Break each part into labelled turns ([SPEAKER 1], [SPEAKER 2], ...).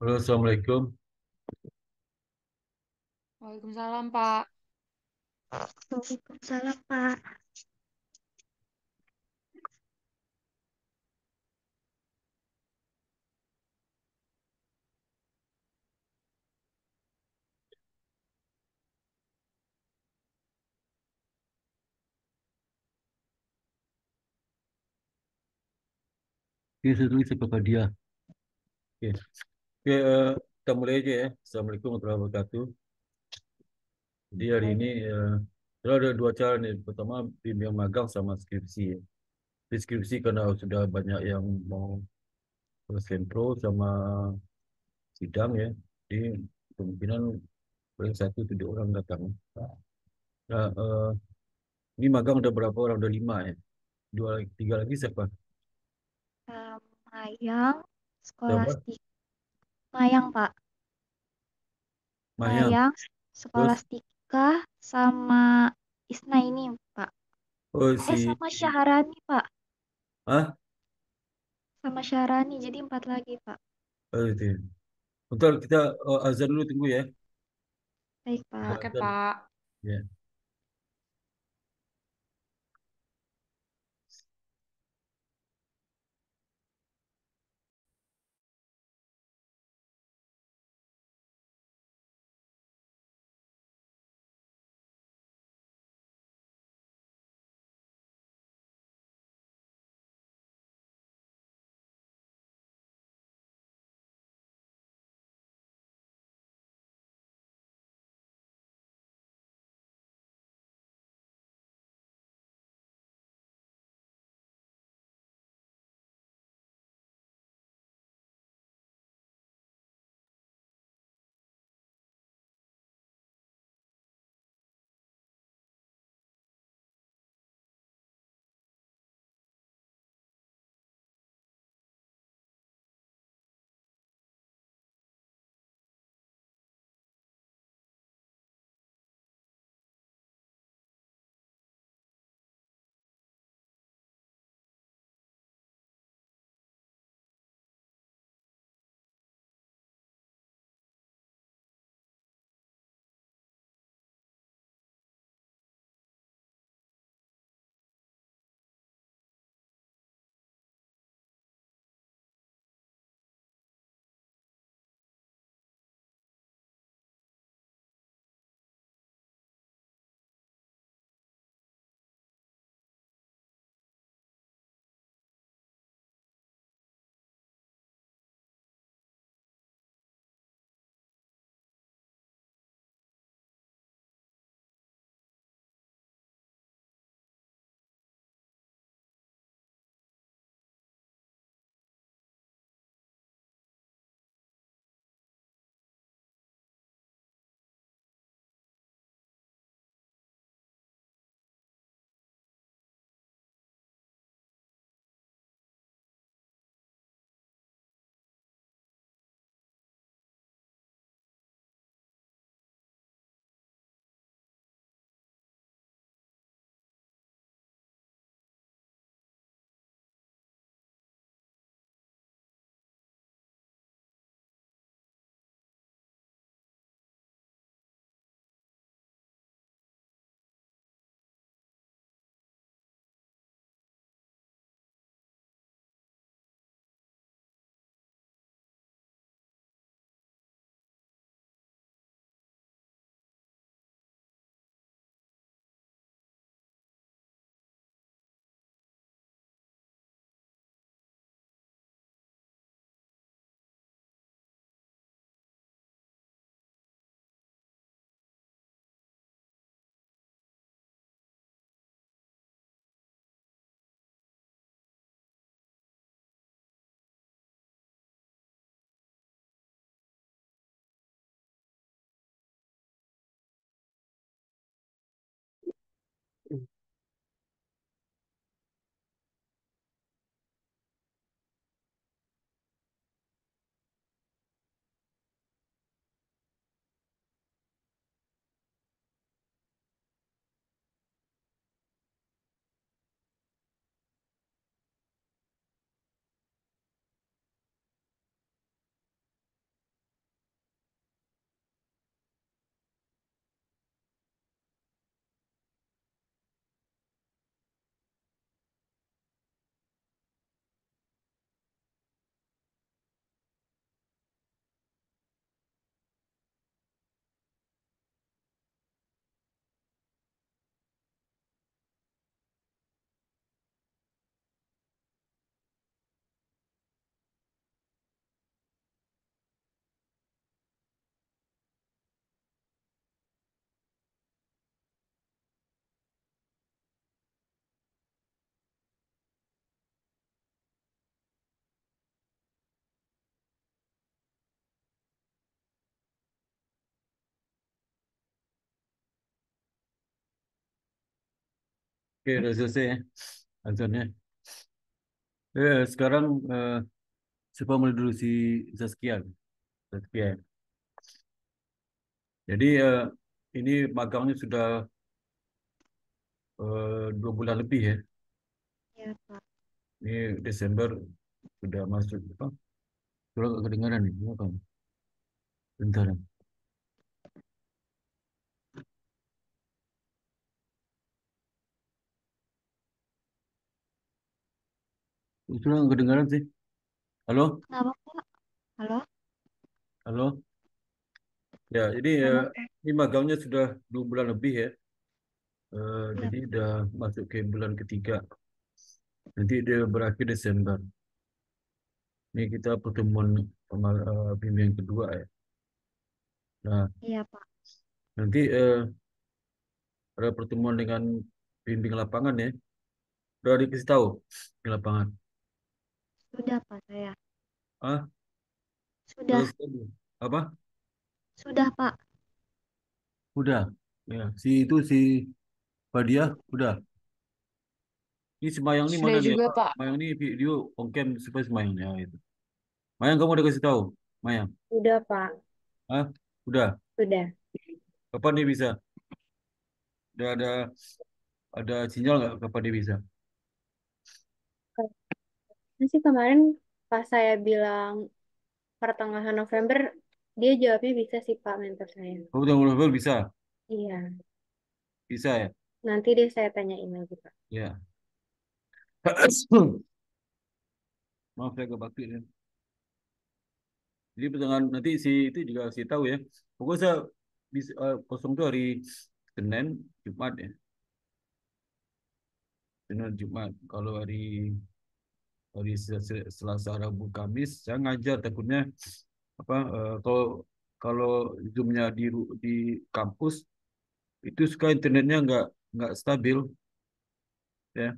[SPEAKER 1] Halo, Assalamualaikum. Waalaikumsalam,
[SPEAKER 2] Pak. Waalaikumsalam, Pak.
[SPEAKER 1] Ini saya tulis apa dia. Oke. Oke, eh, kita mulai aja ya. Assalamualaikum warahmatullahi wabarakatuh. Jadi hari ini uh, ada dua cara nih. Pertama yang magang sama skripsi. Ya. skripsi karena sudah banyak yang mau pro sama sidang ya. Jadi kemungkinan paling satu tujuh orang datang. Nah, uh, ini magang udah berapa orang? Udah lima ya. Dua tiga lagi siapa?
[SPEAKER 3] Um, Mayang, sekolah Mayang, Pak.
[SPEAKER 1] Mayang. Mayang, Terus,
[SPEAKER 3] Skolastika, sama Isna ini, Pak.
[SPEAKER 1] oh Eh, si, sama
[SPEAKER 3] Syaharani, Pak. Hah? Sama Syaharani, jadi empat lagi, Pak.
[SPEAKER 1] oh, itu. Ya. Bentar kita eh, azan dulu tunggu ya.
[SPEAKER 3] Baik, Pak. Oke,
[SPEAKER 4] Pak.
[SPEAKER 1] Ya. Oke, udah selesai ya azannya. Ya, eh, sekarang uh, siapa mulai dulu si Zaskia. Zaskia. Jadi uh, ini magangnya sudah uh, dua bulan lebih ya. Iya, Pak. Ini Desember sudah masuk apa? Sudah kedengaran nih, kamu? Bentar. Ya. Itu nggak kedengaran sih. Halo?
[SPEAKER 3] Kenapa, pak Halo?
[SPEAKER 1] Halo? Ya, jadi ya, Halo, eh, ini magangnya sudah dua bulan lebih ya. Uh, Ya. jadi sudah masuk ke bulan ketiga. Nanti dia berakhir Desember. Ini kita pertemuan pembimbing uh, bimbingan kedua ya. Nah, Iya, Pak. nanti uh, ada pertemuan dengan bimbing lapangan ya. Sudah dikasih tahu di lapangan.
[SPEAKER 3] Sudah, Pak, saya. Hah? Sudah. Apa? Sudah, Pak.
[SPEAKER 1] Udah. Ya, si itu si Badia udah. Ini si ini Sudah mana juga, nih? Pak. Mayang ini video on cam supaya si ya itu. Mayang kamu udah kasih tahu? Mayang.
[SPEAKER 2] sudah Pak.
[SPEAKER 1] Hah? Udah. sudah Kapan dia bisa? Udah ada ada sinyal nggak kapan dia bisa?
[SPEAKER 2] Nah, sih kemarin pas saya bilang pertengahan November, dia jawabnya bisa sih Pak mentor saya.
[SPEAKER 1] Oh, udah November bisa? Iya. Bisa ya?
[SPEAKER 2] Nanti dia saya tanya lagi gitu, Pak.
[SPEAKER 1] Iya. Maaf saya kebakti Jadi pertengahan nanti si itu juga sih tahu ya. Pokoknya saya bisa, uh, kosong tuh hari Senin, Jumat ya. Senin, Jumat. Kalau hari hari Selasa Rabu Kamis saya ngajar takutnya apa eh, kalau kalau zoomnya di di kampus itu suka internetnya nggak nggak stabil ya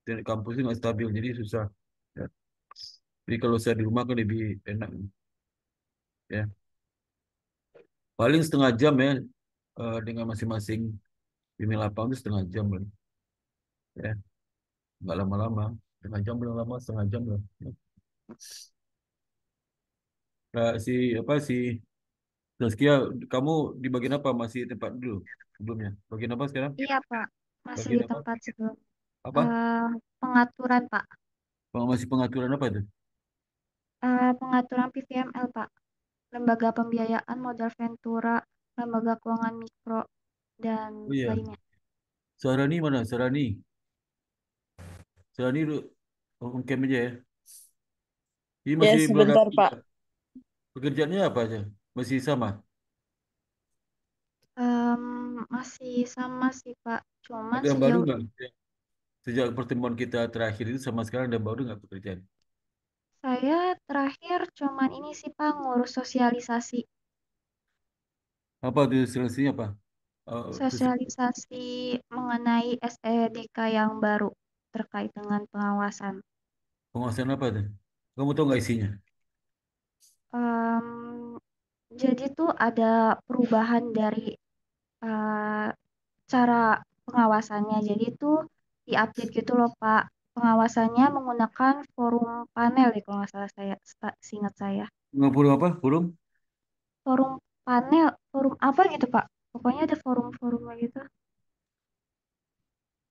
[SPEAKER 1] internet kampusnya nggak stabil jadi susah ya. jadi kalau saya di rumah kan lebih enak ya paling setengah jam ya eh, dengan masing-masing bimbing lapang itu setengah jam kan. ya nggak lama-lama Setengah jam belum lama, setengah jam belum. Nah, si apa si Saskia, kamu di bagian apa masih tempat dulu sebelumnya? Bagian apa sekarang? Iya, Pak. Masih bagian di
[SPEAKER 3] tempat sebelum. Apa? Uh, pengaturan, Pak.
[SPEAKER 1] Masih pengaturan apa itu?
[SPEAKER 3] Uh, pengaturan PVML, Pak. Lembaga pembiayaan modal Ventura, lembaga keuangan mikro,
[SPEAKER 5] dan oh, iya. lainnya.
[SPEAKER 1] Sarani mana? Sarani? Saya ini lu home aja ya. Ini Ya, masih belum sebentar, Pak. dapat pekerjaannya apa aja? Masih sama.
[SPEAKER 2] Um
[SPEAKER 3] masih sama sih, Pak. Cuman Ada yang baru sejauh
[SPEAKER 1] nggak? Sejak pertemuan kita terakhir itu sama sekarang ada yang baru nggak pekerjaan?
[SPEAKER 3] saya terakhir cuman ini sih, Pak, ngurus sosialisasi.
[SPEAKER 1] Apa tuh solusinya apa? Uh, eh,
[SPEAKER 3] Sosialisasi mengenai SEDK yang baru terkait dengan pengawasan.
[SPEAKER 1] Pengawasan apa tuh? Kamu tahu nggak isinya?
[SPEAKER 3] Um, jadi tuh ada perubahan dari uh, cara pengawasannya. Jadi tuh itu update gitu loh Pak. Pengawasannya menggunakan forum panel ya kalau nggak salah saya, singkat saya.
[SPEAKER 1] Nggak forum apa? Forum?
[SPEAKER 3] Forum panel, forum apa gitu Pak? Pokoknya ada forum-forumnya gitu.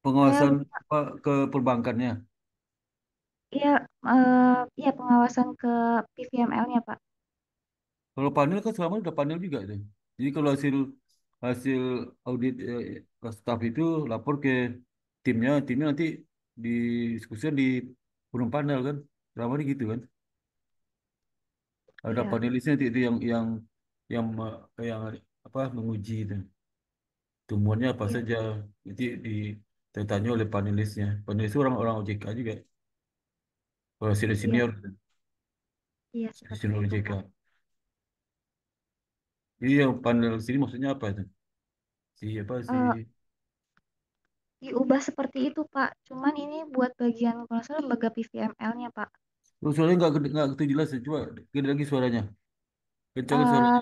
[SPEAKER 1] Pengawasan apa ke perbankannya?
[SPEAKER 3] Iya, eh, iya pengawasan ke PVML-nya, Pak.
[SPEAKER 1] Kalau panel kan selama ini udah panel juga itu. Jadi kalau hasil hasil audit eh, staff itu lapor ke timnya, timnya nanti didiskusikan di forum panel kan. Selama ini gitu kan. Ada Iya, panelisnya nanti itu yang yang yang yang apa menguji itu. Temuannya apa iya. saja nanti di ditanya oleh panelisnya. Panelis orang-orang OJK juga. Kalau senior iya. senior. Iya, senior OJK. Iya. Jadi yang panel sini maksudnya apa itu? Si apa sih? Eh, uh,
[SPEAKER 3] diubah seperti itu Pak. Cuman ini buat bagian kalau saya lembaga PVML-nya Pak.
[SPEAKER 1] Oh, soalnya nggak nggak jelas ya. Coba gede lagi suaranya. Kencang uh, suaranya. Eh,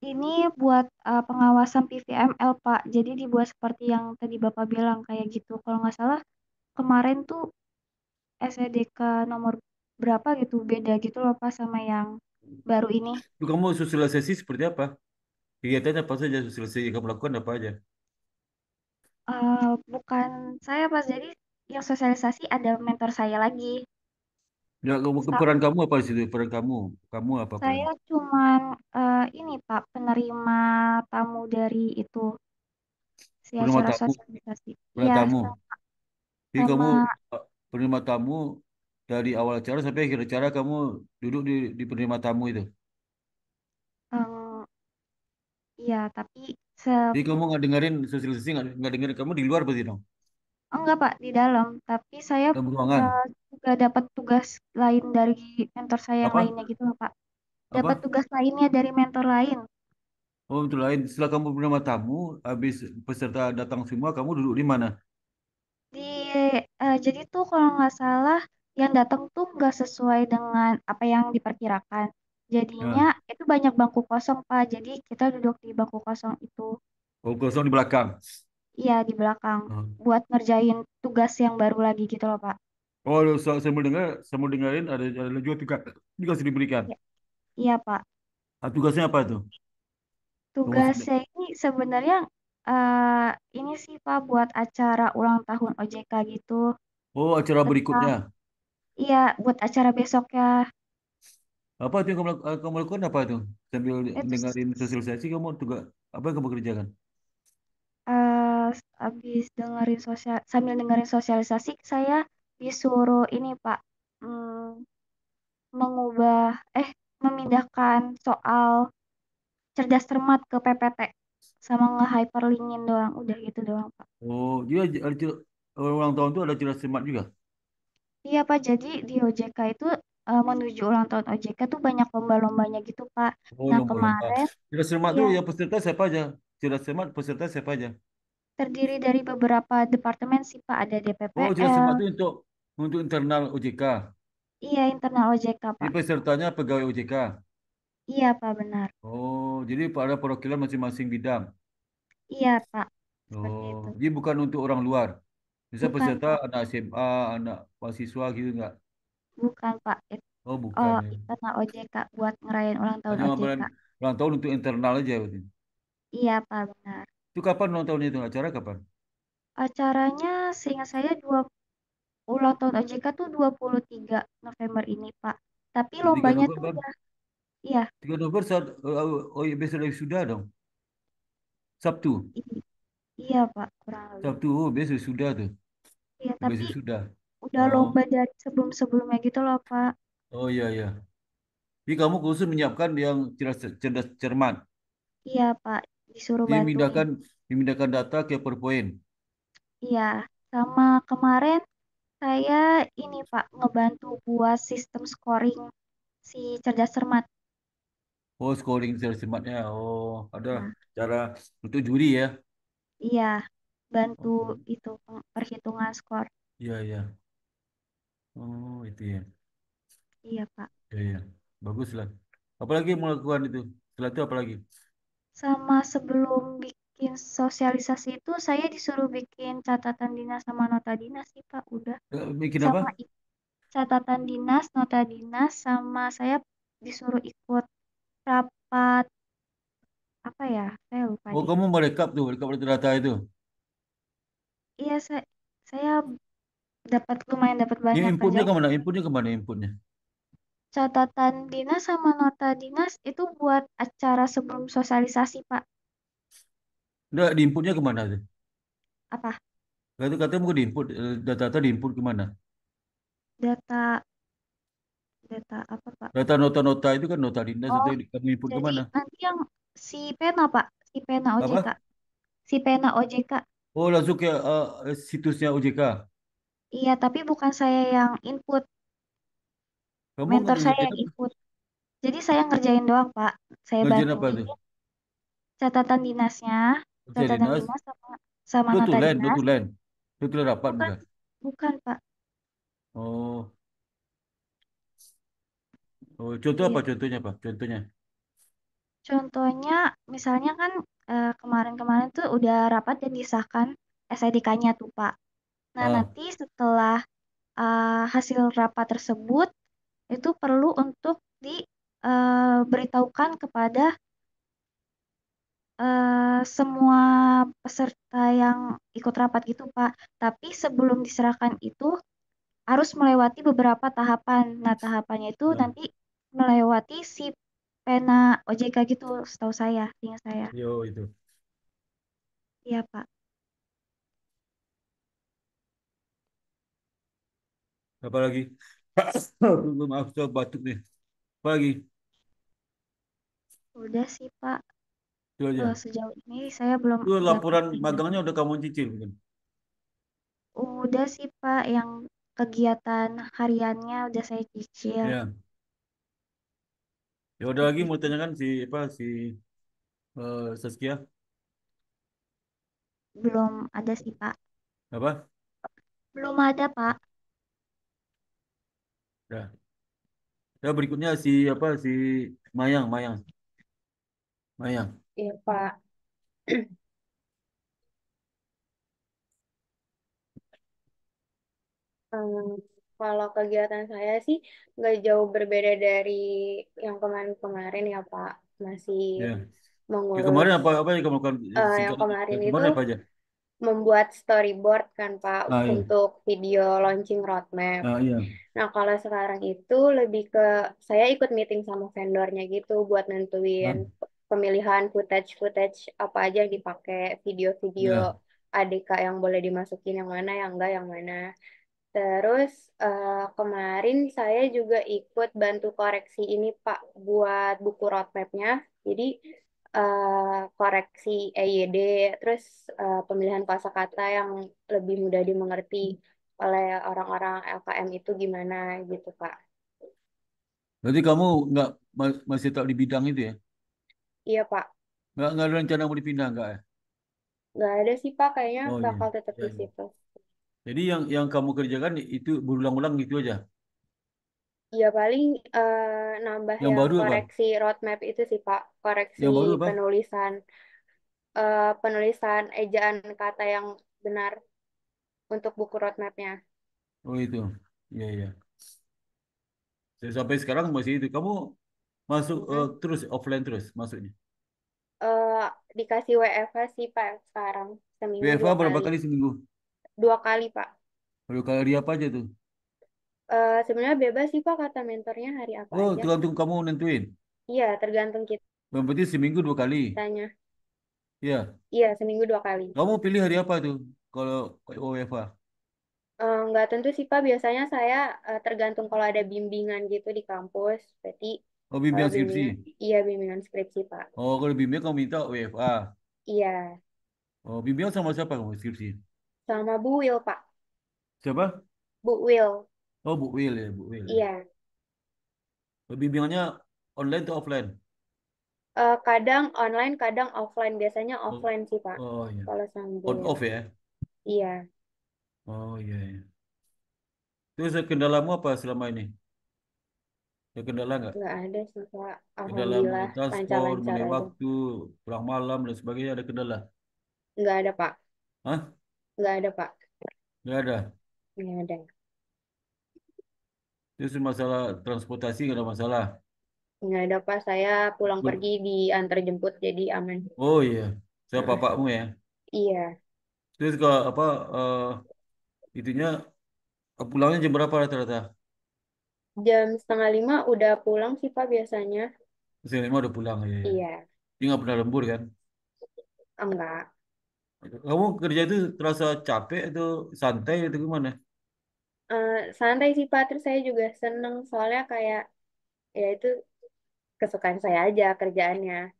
[SPEAKER 3] ini buat, uh, pengawasan PVML, Pak. Jadi dibuat seperti yang tadi Bapak bilang kayak gitu. Kalau nggak salah kemarin tuh SEDK nomor berapa gitu, beda gitu loh, Pak, sama yang baru ini.
[SPEAKER 1] kamu sosialisasi seperti apa? Kegiatan apa saja sosialisasi yang kamu lakukan apa aja?
[SPEAKER 3] Uh, bukan saya, pak. Jadi yang sosialisasi ada mentor saya lagi.
[SPEAKER 1] Ya, kamu- Sa- keperan kamu apa di situ? Peran kamu, kamu apa peran?
[SPEAKER 3] Saya cuma uh, ini Pak penerima tamu dari itu si Penerima acara tamu, sosialisasi. penerima Ya, tamu.
[SPEAKER 1] sama Jadi kamu sama eh, penerima tamu dari awal acara sampai akhir acara kamu duduk di, di penerima tamu itu.
[SPEAKER 3] em, iya tapi se Jadi
[SPEAKER 1] kamu nggak dengerin sosialisasi, nggak dengerin kamu di luar berarti dong,
[SPEAKER 3] enggak Pak di dalam tapi saya dalam ruangan. uh, juga dapat tugas lain dari mentor saya yang lainnya gitu loh Pak. Dapat tugas lainnya dari mentor lain.
[SPEAKER 1] Oh, mentor lain. Setelah kamu bernama tamu, habis peserta datang semua, kamu duduk di mana?
[SPEAKER 3] Di uh, jadi tuh kalau nggak salah yang datang tuh nggak sesuai dengan apa yang diperkirakan. Jadinya ah. itu banyak bangku kosong Pak. Jadi kita duduk di bangku kosong itu.
[SPEAKER 1] Bangku kosong di belakang.
[SPEAKER 3] Iya, di belakang. Ah. Buat ngerjain tugas yang baru lagi gitu loh, Pak.
[SPEAKER 1] Oh, saya, mau dengar, saya mau dengarin ada, ada juga tugas, tugas diberikan. Ya. Iya, Pak. Nah, tugasnya apa itu?
[SPEAKER 3] saya ini sebenarnya uh, ini sih Pak buat acara ulang tahun OJK gitu.
[SPEAKER 1] Oh, acara berikutnya.
[SPEAKER 3] Iya, buat acara besok ya
[SPEAKER 1] Apa itu yang kamu, kamu lakukan apa itu? Sambil itu dengerin sosialisasi kamu juga apa yang kamu kerjakan?
[SPEAKER 3] Uh, habis dengerin sosial sambil dengerin sosialisasi saya disuruh ini Pak hmm, mengubah eh memindahkan soal cerdas cermat ke PPT sama nge-hyperlinkin doang udah gitu doang Pak.
[SPEAKER 1] Oh, dia ulang tahun tuh ada cerdas cermat juga?
[SPEAKER 3] Iya Pak, jadi di OJK itu uh, menuju ulang tahun OJK tuh banyak lomba-lombanya gitu Pak.
[SPEAKER 1] Oh, nah lomba -lomba. kemarin cerdas cermat ya. tuh iya. ya peserta siapa aja? Cerdas cermat peserta siapa aja?
[SPEAKER 3] Terdiri dari beberapa departemen sih Pak, ada DPPL. Oh, cerdas cermat
[SPEAKER 1] itu untuk untuk internal OJK.
[SPEAKER 3] Iya, internal OJK, Pak. Ini
[SPEAKER 1] pesertanya pegawai OJK.
[SPEAKER 3] Iya, Pak, benar.
[SPEAKER 1] Oh, jadi ada perwakilan masing-masing bidang. Iya, Pak. Seperti oh, itu. jadi bukan untuk orang luar. Bisa bukan, peserta Pak. anak SMA, anak mahasiswa gitu enggak?
[SPEAKER 3] Bukan, Pak. It,
[SPEAKER 1] oh, bukan. Oh, ya.
[SPEAKER 3] internal OJK buat ngerayain ulang tahun Hanya OJK.
[SPEAKER 1] Ulang, tahun untuk internal aja Ya,
[SPEAKER 3] Iya, Pak, benar.
[SPEAKER 1] Itu kapan ulang tahunnya itu? Acara kapan?
[SPEAKER 3] Acaranya seingat saya dua ulang tahun OJK tuh 23 November ini, Pak. Tapi lombanya tuh udah iya.
[SPEAKER 1] 3 November saat OJK sudah sudah dong. Sabtu.
[SPEAKER 3] Iya, Pak, kurang lebih. Sabtu
[SPEAKER 1] oh, besok sudah tuh. Iya, tapi besok sudah.
[SPEAKER 3] Udah oh. lomba dari sebelum-sebelumnya gitu loh, Pak.
[SPEAKER 1] Oh iya iya. Jadi kamu khusus menyiapkan yang cerdas cerdas cermat.
[SPEAKER 3] Iya, Pak. Disuruh Jadi bantuin. memindahkan
[SPEAKER 1] memindahkan data ke PowerPoint.
[SPEAKER 3] Iya, sama kemarin saya ini Pak ngebantu buat sistem scoring si cerdas cermat.
[SPEAKER 1] Oh, scoring cerdas cermatnya Oh, ada Nah, cara untuk juri ya.
[SPEAKER 3] iya bantu Oh, itu perhitungan skor.
[SPEAKER 1] iya iya. Oh, itu ya. Iya Pak. Iya iya. lah Apalagi melakukan itu. Setelah itu apalagi?
[SPEAKER 3] Sama sebelum bikin bikin sosialisasi itu saya disuruh bikin catatan dinas sama nota dinas sih Pak, udah.
[SPEAKER 1] Eh, bikin apa? Sama
[SPEAKER 3] catatan dinas, nota dinas sama saya disuruh ikut rapat apa ya? Saya lupa. Oh, deh. kamu
[SPEAKER 1] merekap tuh, merekap data itu.
[SPEAKER 3] Iya, saya saya dapat lumayan dapat banyak Ya, inputnya kemana?
[SPEAKER 1] Inputnya kemana? Inputnya.
[SPEAKER 3] Catatan dinas sama nota dinas itu buat acara sebelum sosialisasi, Pak.
[SPEAKER 1] Enggak, di inputnya kemana sih? Apa? Kata katanya mau di input data-data eh, di input kemana?
[SPEAKER 3] Data data apa, Pak? Data
[SPEAKER 1] nota-nota itu kan nota dinas Oh, itu kamu input jadi kemana?
[SPEAKER 3] nanti yang si pena, Pak. Si pena OJK. Si pena OJK.
[SPEAKER 1] Oh langsung ke uh, situsnya OJK.
[SPEAKER 3] Iya, tapi bukan saya yang input.
[SPEAKER 1] Kamu Mentor saya yang apa?
[SPEAKER 3] input. Jadi saya ngerjain doang, Pak. Saya Ngerjain apa bantuin tuh? catatan dinasnya. Kerja Nata dinas. Dinas sama, sama Nata Dotulen, Dinas. dotulen.
[SPEAKER 1] Dotulen rapat Bukan, juga. bukan Pak. Oh. Oh, contoh Iya. apa contohnya, Pak? Contohnya.
[SPEAKER 3] Contohnya, misalnya kan eh, kemarin-kemarin tuh udah rapat dan disahkan SIDK-nya tuh Pak. Nah, Ah, nanti setelah uh, hasil rapat tersebut, itu perlu untuk diberitahukan eh, kepada Eh, semua peserta yang ikut rapat gitu, Pak. Tapi sebelum diserahkan itu harus melewati beberapa tahapan. Nah, tahapannya itu hmm. nanti melewati si pena OJK gitu setahu saya, ingat saya. Yo itu. Iya, Pak.
[SPEAKER 1] Apa lagi? Maaf, saya batuk nih. Apa lagi?
[SPEAKER 3] Udah sih, Pak. Itu iya, iya. aja. sejauh ini saya belum Itu laporan dapat.
[SPEAKER 1] magangnya udah kamu cicil kan?
[SPEAKER 3] Udah sih Pak, yang kegiatan hariannya udah saya cicil. Ya.
[SPEAKER 1] Ya udah lagi mau kan si apa si uh, Saskia?
[SPEAKER 3] Belum ada sih Pak. Apa? Belum ada
[SPEAKER 2] Pak.
[SPEAKER 1] Ya. Ya berikutnya si apa si Mayang Mayang. Mayang.
[SPEAKER 2] Iya, Pak. Em, kalau kegiatan saya sih nggak jauh berbeda dari yang kemarin-kemarin ya Pak. Masih Ya. Yang mengurus kemarin apa
[SPEAKER 1] apa yang kamu lakukan Uh, yang kemarin itu apa aja?
[SPEAKER 2] membuat storyboard kan Pak Ah iya. untuk video launching roadmap. Ah iya. Nah kalau sekarang itu lebih ke saya ikut meeting sama vendornya gitu buat nentuin ah pemilihan footage footage apa aja yang dipakai video-video yeah. ADK yang boleh dimasukin yang mana yang enggak yang mana terus uh, kemarin saya juga ikut bantu koreksi ini Pak buat buku roadmapnya jadi uh, koreksi EYD, terus uh, pemilihan kosakata yang lebih mudah dimengerti oleh orang-orang LKM itu gimana gitu, Pak.
[SPEAKER 1] Berarti kamu nggak masih tetap di bidang itu ya? Iya, Pak. Nggak, nggak ada rencana mau dipindah nggak ya?
[SPEAKER 2] Nggak ada sih, Pak. Kayaknya Oh iya. bakal tetap di iya, iya. situ.
[SPEAKER 1] jadi yang yang kamu kerjakan itu berulang-ulang gitu aja.
[SPEAKER 2] Iya, paling uh, nambah Yang yang baru apa? koreksi roadmap itu sih, Pak. Koreksi Yang baru apa? penulisan, Uh, penulisan ejaan kata yang benar untuk buku roadmapnya.
[SPEAKER 1] Oh itu. Iya iya. sampai sekarang masih itu. Kamu Masuk uh, terus offline terus masuknya?
[SPEAKER 2] Uh, dikasih WFH sih Pak sekarang seminggu. WFH berapa kali. kali seminggu? Dua kali Pak.
[SPEAKER 1] Dua kali apa aja tuh?
[SPEAKER 2] Uh, sebenarnya bebas sih Pak kata mentornya hari apa oh, aja. Oh, tergantung
[SPEAKER 1] kamu nentuin.
[SPEAKER 2] Iya, tergantung kita.
[SPEAKER 1] Berarti seminggu dua kali. Tanya. Iya.
[SPEAKER 2] Iya, seminggu dua kali. Kamu
[SPEAKER 1] pilih hari apa tuh kalau WFH?
[SPEAKER 2] Uh, tentu sih Pak, biasanya saya tergantung kalau ada bimbingan gitu di kampus, berarti
[SPEAKER 1] Oh, bimbingan skripsi.
[SPEAKER 2] iya bimbingan skripsi, Pak.
[SPEAKER 1] Oh, kalau bimbingan kamu minta WFA. Iya, Oh, bimbingan sama siapa kamu skripsi?
[SPEAKER 2] sama Bu Wil, Pak. Siapa? Bu Wil.
[SPEAKER 1] Oh, Bu Wil ya, Bu Wil ya. Iya. Oh, Bimbingannya online atau offline?
[SPEAKER 2] Eh, kadang online, kadang offline. Biasanya Oh, offline sih, Pak. oh iya. Kalau sama Bu On off ya. Iya.
[SPEAKER 1] Oh iya, iya. Terus kendalamu apa selama ini? Ada ya, kendala nggak?
[SPEAKER 2] Nggak ada sih Kak. Kendala Alhamdulillah mengenai transport, lancar-lancar mengenai aja.
[SPEAKER 1] waktu, pulang malam dan sebagainya ada kendala? Nggak ada Pak. Hah? Nggak ada Pak. Nggak ada. Nggak ada. Terus masalah transportasi nggak ada masalah.
[SPEAKER 2] Nggak ada Pak. Saya pulang Ber- pergi diantar jemput jadi aman.
[SPEAKER 1] Oh iya, saya Heeh. Iya. bapakmu ya. Iya. Terus kalau apa uh, itunya pulangnya jam berapa rata-rata?
[SPEAKER 2] Jam setengah lima udah pulang sih Pak biasanya.
[SPEAKER 1] Setengah lima udah pulang ya. Iya, Dia nggak pernah lembur kan? Ah, enggak. Kamu kerja itu terasa capek atau santai atau gimana?
[SPEAKER 2] Uh, santai sih Pak, terus saya juga seneng soalnya kayak ya itu kesukaan saya aja kerjaannya.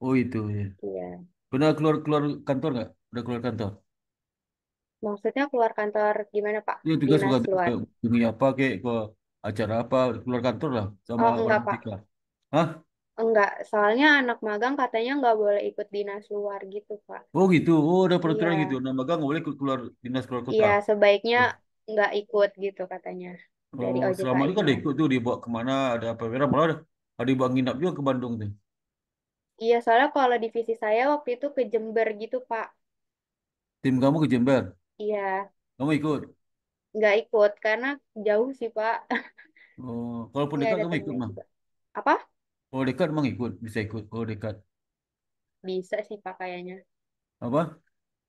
[SPEAKER 1] Oh itu ya. Iya. Pernah keluar-keluar kantor nggak? Udah keluar kantor?
[SPEAKER 2] Maksudnya keluar kantor gimana Pak?
[SPEAKER 1] Iya tugas Dinas bukan luar. kunjungi apa kayak ke Acara apa? Keluar kantor lah sama Oh, enggak, orang Pak. Amerika. Hah?
[SPEAKER 2] Enggak, soalnya anak magang katanya enggak boleh ikut dinas luar gitu, Pak.
[SPEAKER 1] Oh gitu. Oh ada Iya, peraturan gitu. Nah, magang nggak boleh keluar dinas keluar kota. iya
[SPEAKER 2] sebaiknya oh. enggak ikut gitu katanya
[SPEAKER 1] dari Oh, OJK selama itu kan ikut tuh dibawa kemana ada apa merah malah ada, ada dibawa nginap juga ke Bandung tuh.
[SPEAKER 2] Iya, soalnya kalau divisi saya waktu itu ke Jember gitu, Pak.
[SPEAKER 1] Tim kamu ke Jember, Iya, kamu ikut
[SPEAKER 2] nggak ikut karena jauh sih Pak.
[SPEAKER 1] Oh, kalaupun dekat kamu ikut mah. Apa? Kalau dekat emang ikut, bisa ikut. Kalau dekat
[SPEAKER 2] Bisa sih Pak kayaknya. apa?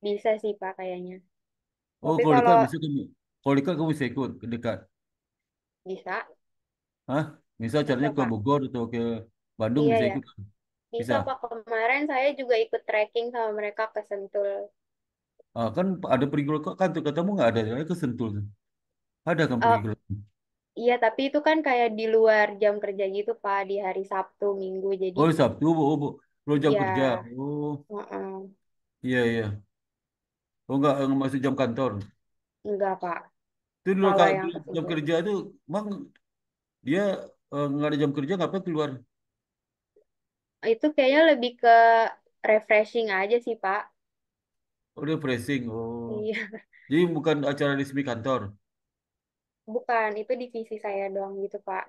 [SPEAKER 2] Bisa sih Pak kayaknya.
[SPEAKER 1] Oh, Tapi kalau dekat kalau bisa kamu. Kalau dekat kamu bisa ikut ke dekat. bisa, Hah? Bisa caranya bisa ke Bogor atau ke Bandung Iya bisa iya. ikut. Bisa
[SPEAKER 2] Bisa. Pak kemarin saya juga ikut trekking sama mereka ke Sentul.
[SPEAKER 1] Ah, kan ada perigul kok kan tuh katamu nggak ada, ada ke Sentul. tuh. Ada kan Eh, reguler.
[SPEAKER 2] iya, tapi itu kan kayak di luar jam kerja gitu, Pak, di hari Sabtu, Minggu. Jadi, Oh, Sabtu,
[SPEAKER 1] Bu, oh, Bu. Lo jam ya, kerja. Oh, iya, iya. Oh, enggak, enggak masuk jam kantor. Enggak, Pak. Itu dulu Kalau yang jam kerja itu, emang dia enggak eh, nggak ada jam kerja, ngapain keluar?
[SPEAKER 2] Itu kayaknya lebih ke refreshing aja sih, Pak.
[SPEAKER 1] Oh, refreshing. Oh, Iya. jadi bukan acara resmi kantor.
[SPEAKER 2] Bukan, itu divisi saya doang gitu, Pak.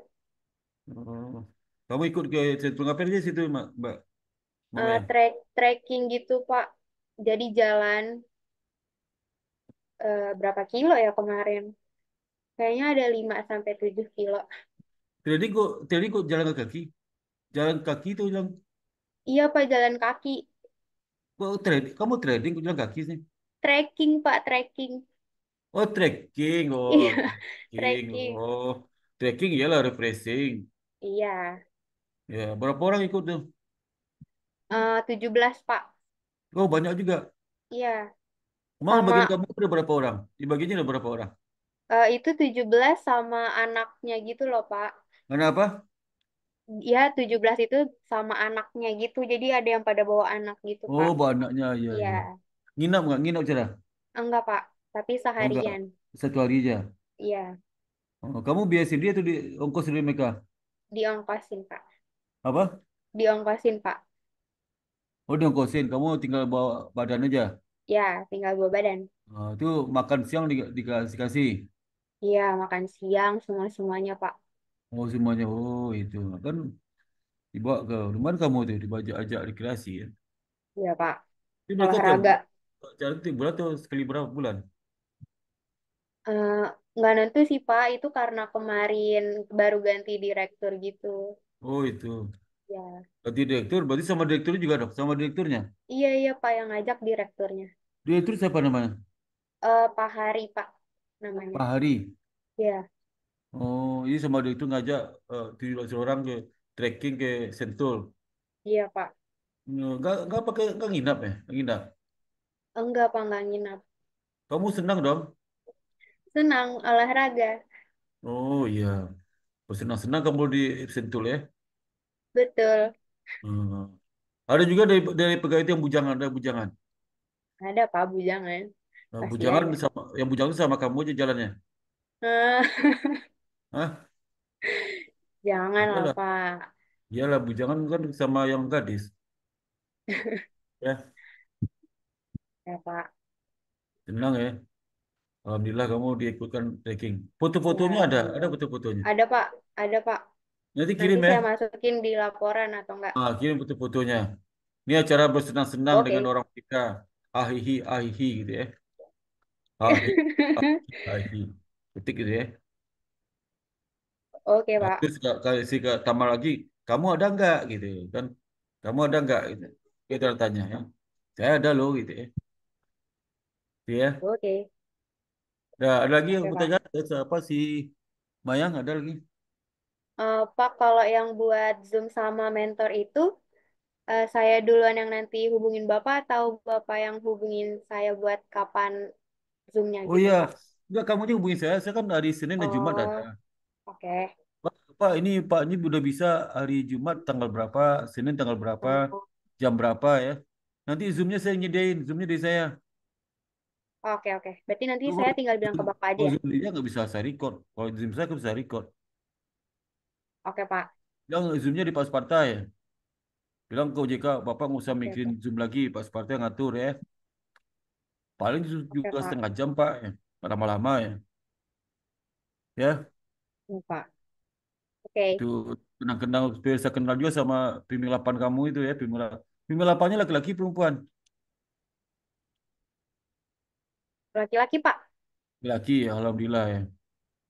[SPEAKER 1] Oh. Kamu ikut ke Centro ngapain situ, Mbak? Uh,
[SPEAKER 2] trek trekking gitu, Pak. Jadi jalan uh, berapa kilo ya kemarin? Kayaknya ada lima sampai tujuh kilo.
[SPEAKER 1] Tadi kok jadi kok jalan kaki? Jalan kaki itu yang?
[SPEAKER 2] Iya, Pak, jalan kaki.
[SPEAKER 1] Kok trading? Kamu trading kok jalan kaki sih?
[SPEAKER 2] Trekking, Pak, trekking.
[SPEAKER 1] Oh, trekking. Oh, Iya, trekking. trekking. Oh, trekking ya lah refreshing.
[SPEAKER 2] Iya.
[SPEAKER 1] Ya, berapa orang ikut tuh?
[SPEAKER 2] Eh, 17, Pak.
[SPEAKER 1] Oh, banyak juga. Iya, Mau sama bagian kamu ada berapa orang? Di bagiannya ada berapa orang?
[SPEAKER 2] eh, itu 17 sama anaknya gitu loh, Pak. Kenapa? Ya, 17 itu sama anaknya gitu. Jadi ada yang pada bawa anak gitu, oh, Pak. Oh,
[SPEAKER 1] banyaknya. Ya, Iya. ya. Nginap nggak? Nginap cerah?
[SPEAKER 2] Enggak, Pak tapi oh, enggak seharian.
[SPEAKER 1] satu hari aja Iya, oh, kamu biaya sendiri atau di ongkos sendiri mereka
[SPEAKER 2] diongkosin, Pak. apa Diongkosin, Pak.
[SPEAKER 1] oh diongkosin kamu tinggal bawa badan aja
[SPEAKER 2] Ya, tinggal bawa badan.
[SPEAKER 1] Oh, itu makan siang di, dikasih kasih
[SPEAKER 2] Iya, makan siang semua-semuanya, Pak.
[SPEAKER 1] oh semuanya oh itu kan dibawa ke rumah kamu tuh dibajak ajak rekreasi ya Iya, Pak. Itu mereka tiap Olahraga. tiap- tiap bulan tuh sekali berapa bulan
[SPEAKER 2] Eh, nggak nentu sih Pak, itu karena kemarin baru ganti direktur gitu. Oh itu. Ya.
[SPEAKER 1] ganti direktur, berarti sama direktur juga dok, sama direkturnya.
[SPEAKER 2] Iya iya Pak yang ngajak direkturnya.
[SPEAKER 1] Direktur siapa namanya?
[SPEAKER 2] Eh, Pak Hari Pak namanya. Pak Hari. Iya.
[SPEAKER 1] Oh, ini sama direktur ngajak eh, tujuh orang ke trekking ke Sentul. Iya Pak. Enggak enggak pakai enggak nginap ya, nginap.
[SPEAKER 2] Enggak Pak, enggak nginap.
[SPEAKER 1] Kamu senang dong?
[SPEAKER 2] senang olahraga.
[SPEAKER 1] Oh iya. Oh, senang senang kamu di Sentul ya?
[SPEAKER 2] Betul.
[SPEAKER 1] Hmm. Ada juga dari dari pegawai itu yang bujangan, ada bujangan.
[SPEAKER 2] Ada Pak bujangan.
[SPEAKER 1] Nah, Pasti bujangan ada. sama yang bujangan sama kamu aja jalannya.
[SPEAKER 2] Ah. Hah? Jangan lah Iyalah, Pak.
[SPEAKER 1] iyalah bujangan kan sama yang gadis. Ya, Ya Pak. tenang ya. Alhamdulillah kamu diikutkan trekking. Foto-fotonya Ya, ada, ada foto-fotonya.
[SPEAKER 2] Ada Pak, ada Pak.
[SPEAKER 1] Nanti Nanti kirim ya. saya
[SPEAKER 2] masukin di laporan atau enggak?
[SPEAKER 1] Ah, kirim foto-fotonya. Ini acara bersenang-senang dengan orang kita. Ahihi, ahihi gitu ya. Ahihi, ahihi, Ketik gitu ya.
[SPEAKER 2] Oke okay, Pak. terus
[SPEAKER 1] kalau ka- si Kak Tamar lagi, kamu ada enggak gitu ya kan? Kamu ada enggak? Gitu. tanya ya. Saya ada loh gitu ya. Iya. Oke. Oke. Ya, ada lagi yang kutanya siapa si Mayang? Ada lagi?
[SPEAKER 2] Eh, Pak, kalau yang buat Zoom sama mentor itu, eh, saya duluan yang nanti hubungin Bapak atau Bapak yang hubungin saya buat kapan Zoom-nya Oh gitu, iya, Pak?
[SPEAKER 1] enggak kamu aja hubungi saya. Saya kan hari Senin dan Jumat Oh, ada. oke. Pak, Pak, ini Pak ini udah bisa hari Jumat tanggal berapa, Senin tanggal berapa, oh. jam berapa ya. Nanti Zoom-nya saya nyediain, Zoom-nya dari saya.
[SPEAKER 2] Oke oke. Berarti nanti Cuma, saya tinggal bilang ke bapak aja. Ya? Zoom
[SPEAKER 1] nggak bisa saya record. Kalau izin saya bisa record. Oke pak. Yang zoomnya di pas partai. Bilang ke OJK, bapak nggak usah mikirin oke, zoom lagi, pas partai ngatur ya. Paling juga oke, setengah jam pak, ya. lama-lama ya. Ya.
[SPEAKER 2] Ya pak. Oke. Okay.
[SPEAKER 1] Itu kenang-kenang, biasa kenal juga sama pimpinan lapan kamu itu ya, pemimpin lapannya laki-laki perempuan.
[SPEAKER 2] Laki-laki, Pak.
[SPEAKER 1] Laki, ya, alhamdulillah ya.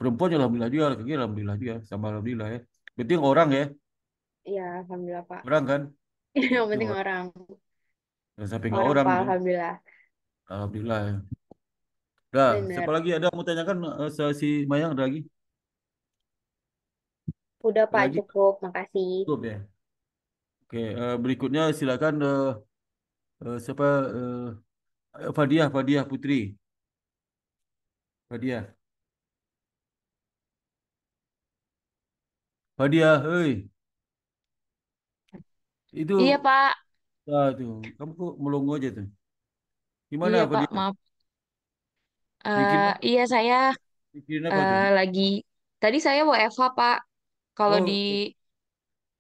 [SPEAKER 1] Perempuan ya alhamdulillah juga, laki ya, alhamdulillah juga, sama alhamdulillah ya. Penting orang ya,
[SPEAKER 2] Ya, alhamdulillah, Pak. orang kan? Iya, yang Penting orang. orang.
[SPEAKER 1] sampai nggak Orang, orang Pak, gitu. alhamdulillah. Alhamdulillah ya. Dah, siapa lagi ada mau tanyakan uh, si Mayang ada lagi?
[SPEAKER 2] Udah, Pak, lagi? cukup. Makasih. Cukup ya.
[SPEAKER 1] Oke, uh, berikutnya silakan eh, uh, siapa uh, Fadiah Fadiah Putri. Hadia. Hadia, hei. Itu Iya, Pak. ah, iya, tuh. Kamu kok melongo aja tuh. Gimana Iya, Pak. dia?
[SPEAKER 4] Maaf. Uh, iya, saya
[SPEAKER 1] Bikin apa eh, tuh? lagi.
[SPEAKER 4] Tadi saya WFH, Pak. Kalau Oh, di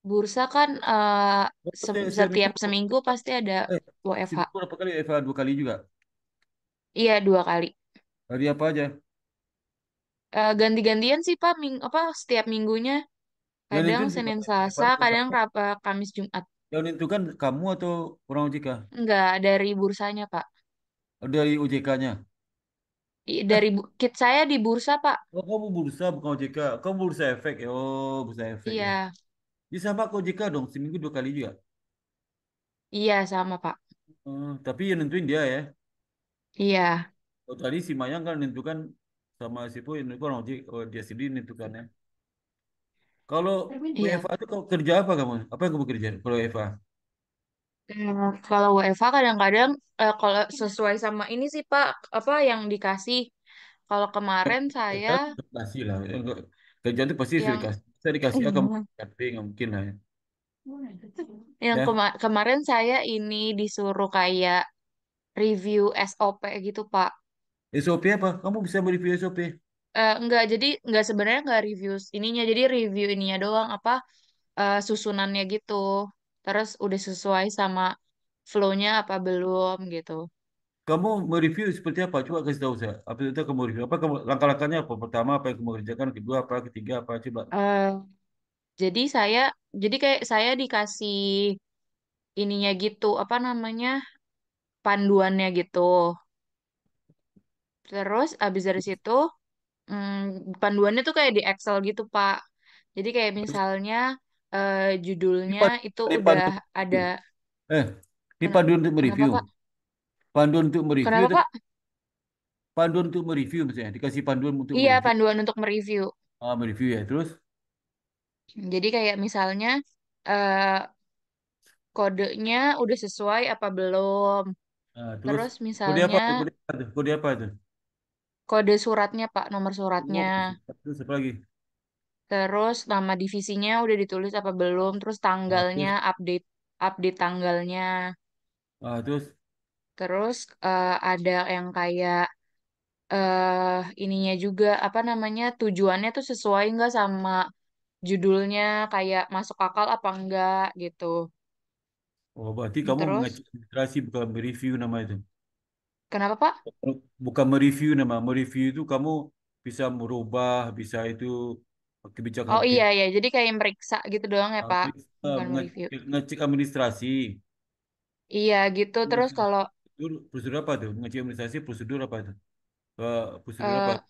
[SPEAKER 4] bursa kan uh, se- setiap seminggu. setiap seminggu pasti ada Eh, WFH. seminggu
[SPEAKER 1] berapa kali? Eva dua kali juga.
[SPEAKER 4] Iya, dua kali. Hari apa aja? Uh, ganti-gantian sih Pak, ming apa setiap minggunya.
[SPEAKER 1] Yang Kadang nentuin Senin
[SPEAKER 4] Selasa, kadang rabu Kamis Jumat.
[SPEAKER 1] Yang nentukan kamu atau orang OJK?
[SPEAKER 4] Enggak, dari bursanya Pak.
[SPEAKER 1] Oh, dari OJK-nya?
[SPEAKER 4] Dari kit saya di bursa
[SPEAKER 1] Pak. oh, kamu bursa bukan OJK. Kamu bursa efek ya? Oh, bursa efek ya. Iya, Ya sama ke OJK dong, seminggu dua kali juga.
[SPEAKER 4] iya sama Pak.
[SPEAKER 1] Uh, tapi yang nentuin dia ya. Iya. Oh, tadi si Mayang kan menentukan sama si Pu ini oh, dia, oh, dia sendiri menentukan ya. Kalau iya. itu kau kerja apa kamu? Apa yang kamu kerja kalau WFA?
[SPEAKER 4] Eh, kalau WFA kadang-kadang eh, kalau sesuai sama ini sih Pak, apa yang dikasih. Kalau kemarin saya
[SPEAKER 1] kasih lah. Eh, kerjaan itu pasti yang dikasih. Saya dikasih ya, kamu tapi nggak mungkin lah ya.
[SPEAKER 4] Yang ya. Kema kemarin saya ini disuruh kayak review SOP gitu Pak.
[SPEAKER 1] SOP apa? Kamu bisa mereview SOP?
[SPEAKER 4] Eh enggak, jadi enggak sebenarnya enggak review ininya, jadi review ininya doang apa uh, susunannya gitu. Terus udah sesuai sama flow-nya apa belum gitu.
[SPEAKER 1] Kamu mereview seperti apa? Coba kasih tahu saya. Apa itu kamu review? Apa langkah-langkahnya apa? Pertama apa yang kamu kerjakan? Kedua apa? Ketiga apa? Coba.
[SPEAKER 4] Eh jadi saya jadi kayak saya dikasih ininya gitu, apa namanya? panduannya gitu. Terus abis dari situ hmm, panduannya tuh kayak di Excel gitu Pak. Jadi kayak misalnya eh, judulnya Ini itu udah ada.
[SPEAKER 1] Eh, ini pandu panduan untuk Kenapa mereview. Pak? Panduan untuk mereview Kenapa Pak? panduan untuk mereview misalnya Dikasih panduan untuk Iya
[SPEAKER 4] mereview. panduan untuk mereview.
[SPEAKER 1] Ah, mereview ya. Terus,
[SPEAKER 4] Jadi kayak misalnya eh, kodenya udah sesuai apa belum.
[SPEAKER 1] Nah, terus Terus misalnya Kode apa itu Kode apa itu
[SPEAKER 4] Kode suratnya, Pak, nomor suratnya.
[SPEAKER 1] Oh, terus apa lagi?
[SPEAKER 4] Terus nama divisinya udah ditulis apa belum, terus tanggalnya, update update tanggalnya. Ah, terus Terus uh, ada yang kayak eh ininya juga apa namanya tujuannya tuh sesuai nggak sama judulnya kayak masuk akal apa enggak gitu.
[SPEAKER 1] oh berarti kamu Terus mengacu literasi bukan mereview nama itu. Kenapa, Pak? Bukan mereview nama, mereview itu kamu bisa merubah, bisa itu kebijakan. Oh iya
[SPEAKER 4] iya, jadi kayak meriksa gitu doang ya, ah, Pak.
[SPEAKER 1] Bukan nge mereview. Ngecek administrasi.
[SPEAKER 4] Iya gitu. Terus kalau
[SPEAKER 1] prosedur, prosedur apa tuh? Ngecek administrasi prosedur apa tuh? Uh, prosedur uh, apa? Eh,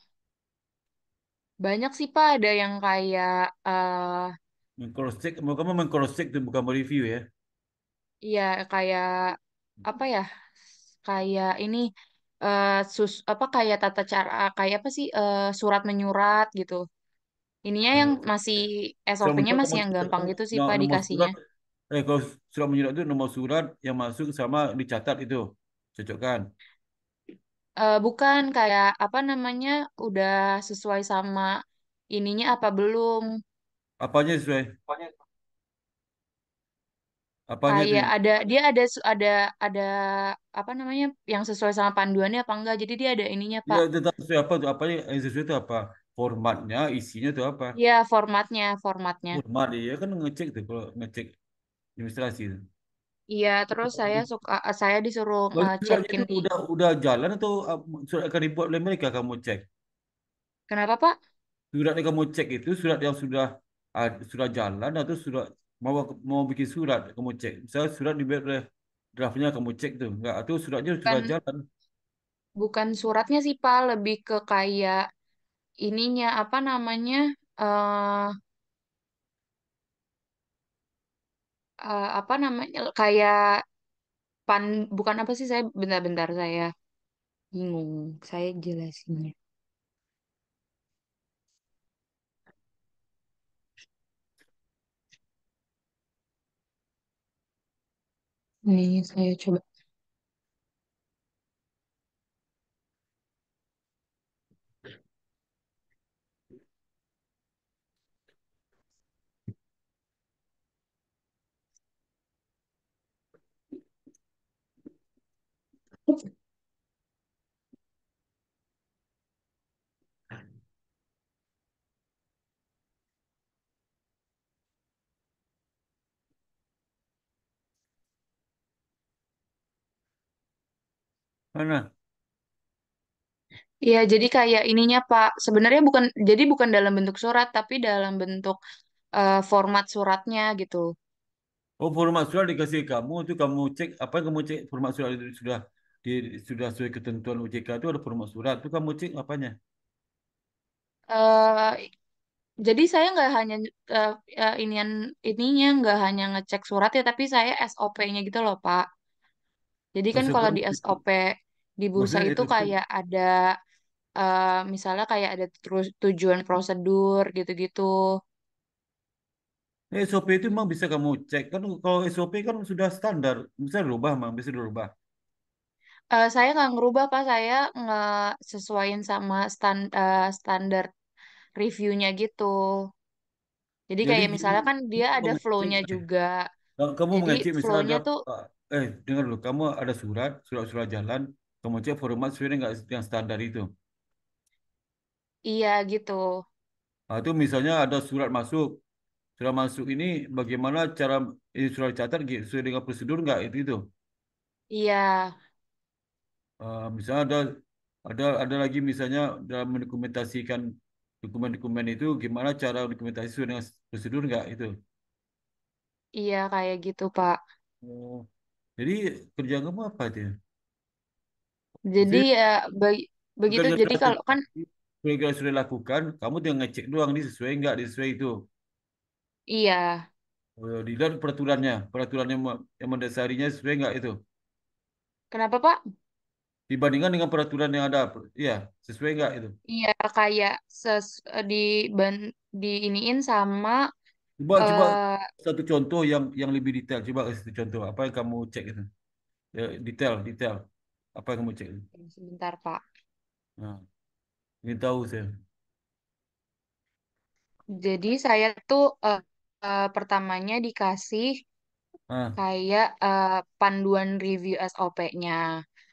[SPEAKER 4] banyak sih, Pak. Ada yang kayak uh, eh,
[SPEAKER 1] mengcross check, kamu mengcross check tuh bukan mereview ya?
[SPEAKER 4] Iya, kayak apa ya? kayak ini eh, sus apa kayak tata cara kayak apa sih eh, surat menyurat gitu. Ininya yang iya, masih SOP-nya masih yang gampang gitu sih Pak dikasihnya.
[SPEAKER 1] eh kalau surat menyurat itu nomor surat yang masuk sama dicatat itu cocokkan.
[SPEAKER 4] Eh, bukan kayak apa namanya udah sesuai sama ininya apa belum.
[SPEAKER 1] Apanya sesuai? apa kayak
[SPEAKER 4] ada dia ada ada ada apa namanya yang sesuai sama panduannya apa enggak jadi dia ada ininya Ya, Pak tetap
[SPEAKER 1] sesuai apa tuh? apa yang sesuai itu apa? Formatnya, isinya tuh apa?
[SPEAKER 4] ya formatnya formatnya
[SPEAKER 1] Format dia kan ngecek tuh kalau ngecek administrasi.
[SPEAKER 4] iya terus saya suka saya disuruh oh, ngecekin uh, udah
[SPEAKER 1] udah jalan atau uh, surat akan dibuat oleh mereka kamu cek? kenapa Pak Surat yang kamu cek itu surat yang sudah uh, sudah jalan atau sudah mau mau bikin surat kamu cek saya surat di oleh draftnya kamu cek tuh enggak atau suratnya bukan, sudah jalan
[SPEAKER 4] bukan suratnya sih pak lebih ke kayak ininya apa namanya uh, uh, apa namanya kayak pan bukan apa sih saya bentar-bentar saya bingung saya jelasinnya Nih, saya coba Mana? Iya, jadi kayak ininya Pak. Sebenarnya bukan, jadi bukan dalam bentuk surat, tapi dalam bentuk uh, format suratnya gitu.
[SPEAKER 1] Oh, format surat dikasih kamu itu kamu cek apa yang kamu cek format surat itu sudah di, sudah sesuai ketentuan OJK itu ada format surat itu kamu cek apanya?
[SPEAKER 4] eh jadi saya nggak hanya uh, eh, inian ininya nggak hanya ngecek surat ya, tapi saya SOP-nya gitu loh Pak. Jadi kan kalau di gitu. SOP di bursa itu kayak ada uh, misalnya kayak ada tujuan prosedur gitu-gitu.
[SPEAKER 1] Eh, SOP itu memang bisa kamu cek kan kalau SOP kan sudah standar bisa dirubah memang bisa dirubah.
[SPEAKER 4] Uh, saya nggak ngerubah pak saya nggak sesuaiin sama stand, uh, standar reviewnya gitu. Jadi, Jadi kayak misalnya kan dia ada flownya juga.
[SPEAKER 1] Kamu Jadi flow-nya tuh ah, eh dengar dulu kamu ada surat surat-surat jalan kemudian format sesuai nggak yang standar itu
[SPEAKER 4] Iya gitu.
[SPEAKER 1] Nah, itu misalnya ada surat masuk surat masuk ini bagaimana cara ini surat catat sesuai dengan prosedur nggak itu itu Iya. Uh, misalnya ada ada ada lagi misalnya dalam mendokumentasikan dokumen-dokumen itu gimana cara dokumentasi sesuai dengan prosedur nggak itu
[SPEAKER 4] Iya kayak gitu Pak.
[SPEAKER 1] Oh. Jadi kerja kamu apa dia?
[SPEAKER 4] Jadi ya, Jadi ya begitu. kerja Jadi kalau kan
[SPEAKER 1] sudah sudah lakukan, kamu tinggal ngecek doang nih sesuai nggak, sesuai itu. iya, oh, di Dilihat peraturannya, peraturannya yang mendasarinya sesuai nggak itu. kenapa Pak? Dibandingkan dengan peraturan yang ada, iya, sesuai nggak itu.
[SPEAKER 4] Iya kayak ses di ban- iniin sama
[SPEAKER 1] coba uh, cuba eh, satu contoh yang yang lebih detail. Cuba satu contoh apa yang kamu cek itu. Ya, detail, detail. Apa yang kamu cek?
[SPEAKER 4] Sebentar, Pak.
[SPEAKER 1] Nah, ingin tahu saya.
[SPEAKER 4] Jadi saya tuh uh, uh, pertamanya dikasih ah. kayak uh, panduan review SOP-nya.